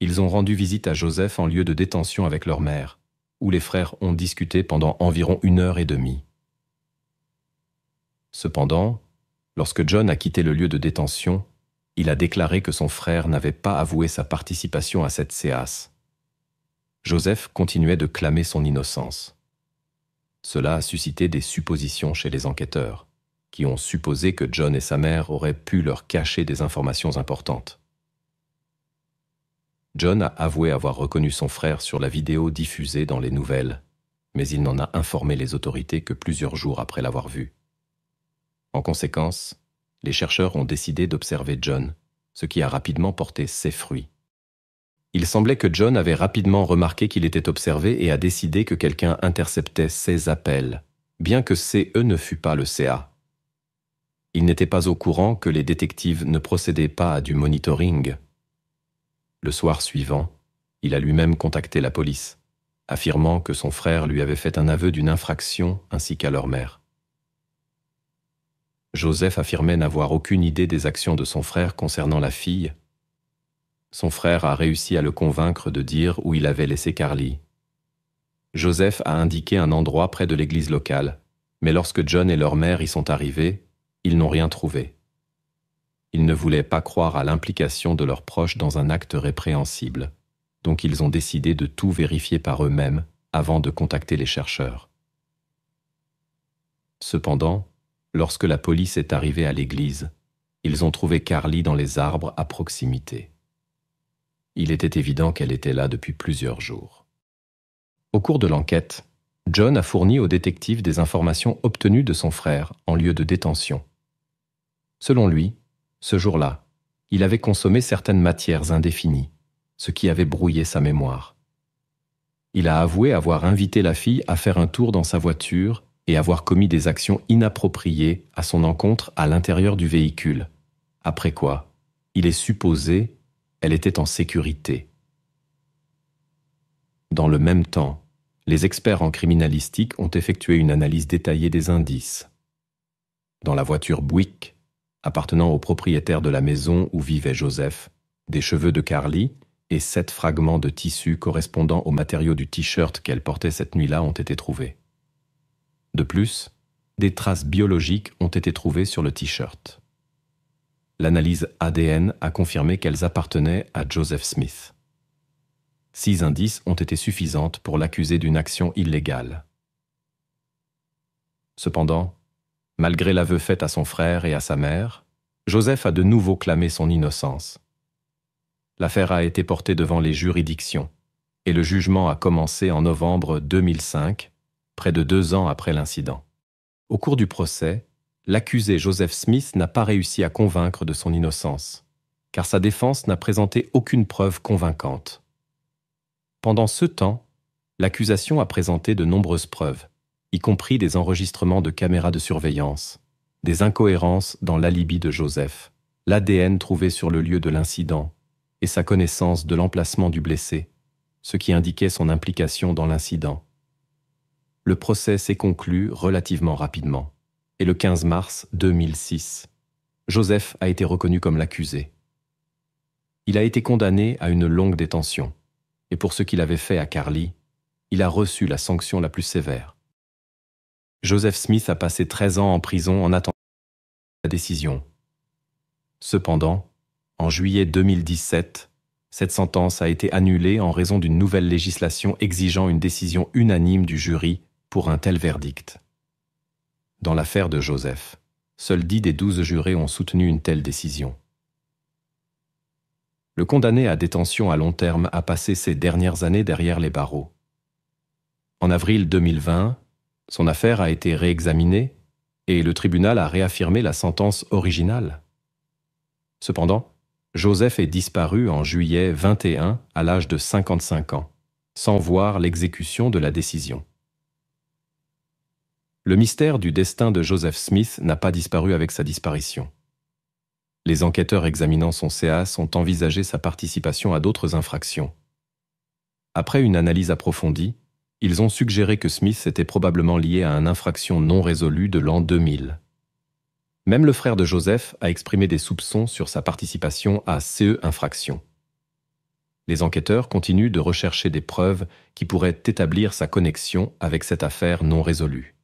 Ils ont rendu visite à Joseph en lieu de détention avec leur mère, où les frères ont discuté pendant environ une heure et demie. Cependant, lorsque John a quitté le lieu de détention, il a déclaré que son frère n'avait pas avoué sa participation à cette séance. Joseph continuait de clamer son innocence. Cela a suscité des suppositions chez les enquêteurs, qui ont supposé que John et sa mère auraient pu leur cacher des informations importantes. John a avoué avoir reconnu son frère sur la vidéo diffusée dans les nouvelles, mais il n'en a informé les autorités que plusieurs jours après l'avoir vu. En conséquence, les chercheurs ont décidé d'observer John, ce qui a rapidement porté ses fruits. Il semblait que John avait rapidement remarqué qu'il était observé et a décidé que quelqu'un interceptait ses appels, bien que CE ne fût pas le CA. Il n'était pas au courant que les détectives ne procédaient pas à du monitoring. Le soir suivant, il a lui-même contacté la police, affirmant que son frère lui avait fait un aveu d'une infraction ainsi qu'à leur mère. Joseph affirmait n'avoir aucune idée des actions de son frère concernant la fille. Son frère a réussi à le convaincre de dire où il avait laissé Carly. Joseph a indiqué un endroit près de l'église locale, mais lorsque John et leur mère y sont arrivés, ils n'ont rien trouvé. Ils ne voulaient pas croire à l'implication de leurs proches dans un acte répréhensible, donc ils ont décidé de tout vérifier par eux-mêmes avant de contacter les chercheurs. Cependant, Lorsque la police est arrivée à l'église, ils ont trouvé Carly dans les arbres à proximité. Il était évident qu'elle était là depuis plusieurs jours. Au cours de l'enquête, John a fourni au détective des informations obtenues de son frère en lieu de détention. Selon lui, ce jour-là, il avait consommé certaines matières indéfinies, ce qui avait brouillé sa mémoire. Il a avoué avoir invité la fille à faire un tour dans sa voiture et avoir commis des actions inappropriées à son encontre à l'intérieur du véhicule. Après quoi, il est supposé, elle était en sécurité. Dans le même temps, les experts en criminalistique ont effectué une analyse détaillée des indices. Dans la voiture Buick, appartenant au propriétaire de la maison où vivait Joseph, des cheveux de Carly et sept fragments de tissu correspondant au matériaux du t-shirt qu'elle portait cette nuit-là ont été trouvés. De plus, des traces biologiques ont été trouvées sur le t-shirt. L'analyse ADN a confirmé qu'elles appartenaient à Joseph Smith. Six indices ont été suffisantes pour l'accuser d'une action illégale. Cependant, malgré l'aveu fait à son frère et à sa mère, Joseph a de nouveau clamé son innocence. L'affaire a été portée devant les juridictions, et le jugement a commencé en novembre 2005 près de deux ans après l'incident. Au cours du procès, l'accusé Joseph Smith n'a pas réussi à convaincre de son innocence, car sa défense n'a présenté aucune preuve convaincante. Pendant ce temps, l'accusation a présenté de nombreuses preuves, y compris des enregistrements de caméras de surveillance, des incohérences dans l'alibi de Joseph, l'ADN trouvé sur le lieu de l'incident et sa connaissance de l'emplacement du blessé, ce qui indiquait son implication dans l'incident le procès s'est conclu relativement rapidement. Et le 15 mars 2006, Joseph a été reconnu comme l'accusé. Il a été condamné à une longue détention. Et pour ce qu'il avait fait à Carly, il a reçu la sanction la plus sévère. Joseph Smith a passé 13 ans en prison en attendant la décision. Cependant, en juillet 2017, cette sentence a été annulée en raison d'une nouvelle législation exigeant une décision unanime du jury pour un tel verdict. Dans l'affaire de Joseph, seuls dix des douze jurés ont soutenu une telle décision. Le condamné à détention à long terme a passé ses dernières années derrière les barreaux. En avril 2020, son affaire a été réexaminée et le tribunal a réaffirmé la sentence originale. Cependant, Joseph est disparu en juillet 21 à l'âge de 55 ans, sans voir l'exécution de la décision le mystère du destin de Joseph Smith n'a pas disparu avec sa disparition. Les enquêteurs examinant son CAS ont envisagé sa participation à d'autres infractions. Après une analyse approfondie, ils ont suggéré que Smith était probablement lié à une infraction non résolue de l'an 2000. Même le frère de Joseph a exprimé des soupçons sur sa participation à CE infraction. Les enquêteurs continuent de rechercher des preuves qui pourraient établir sa connexion avec cette affaire non résolue.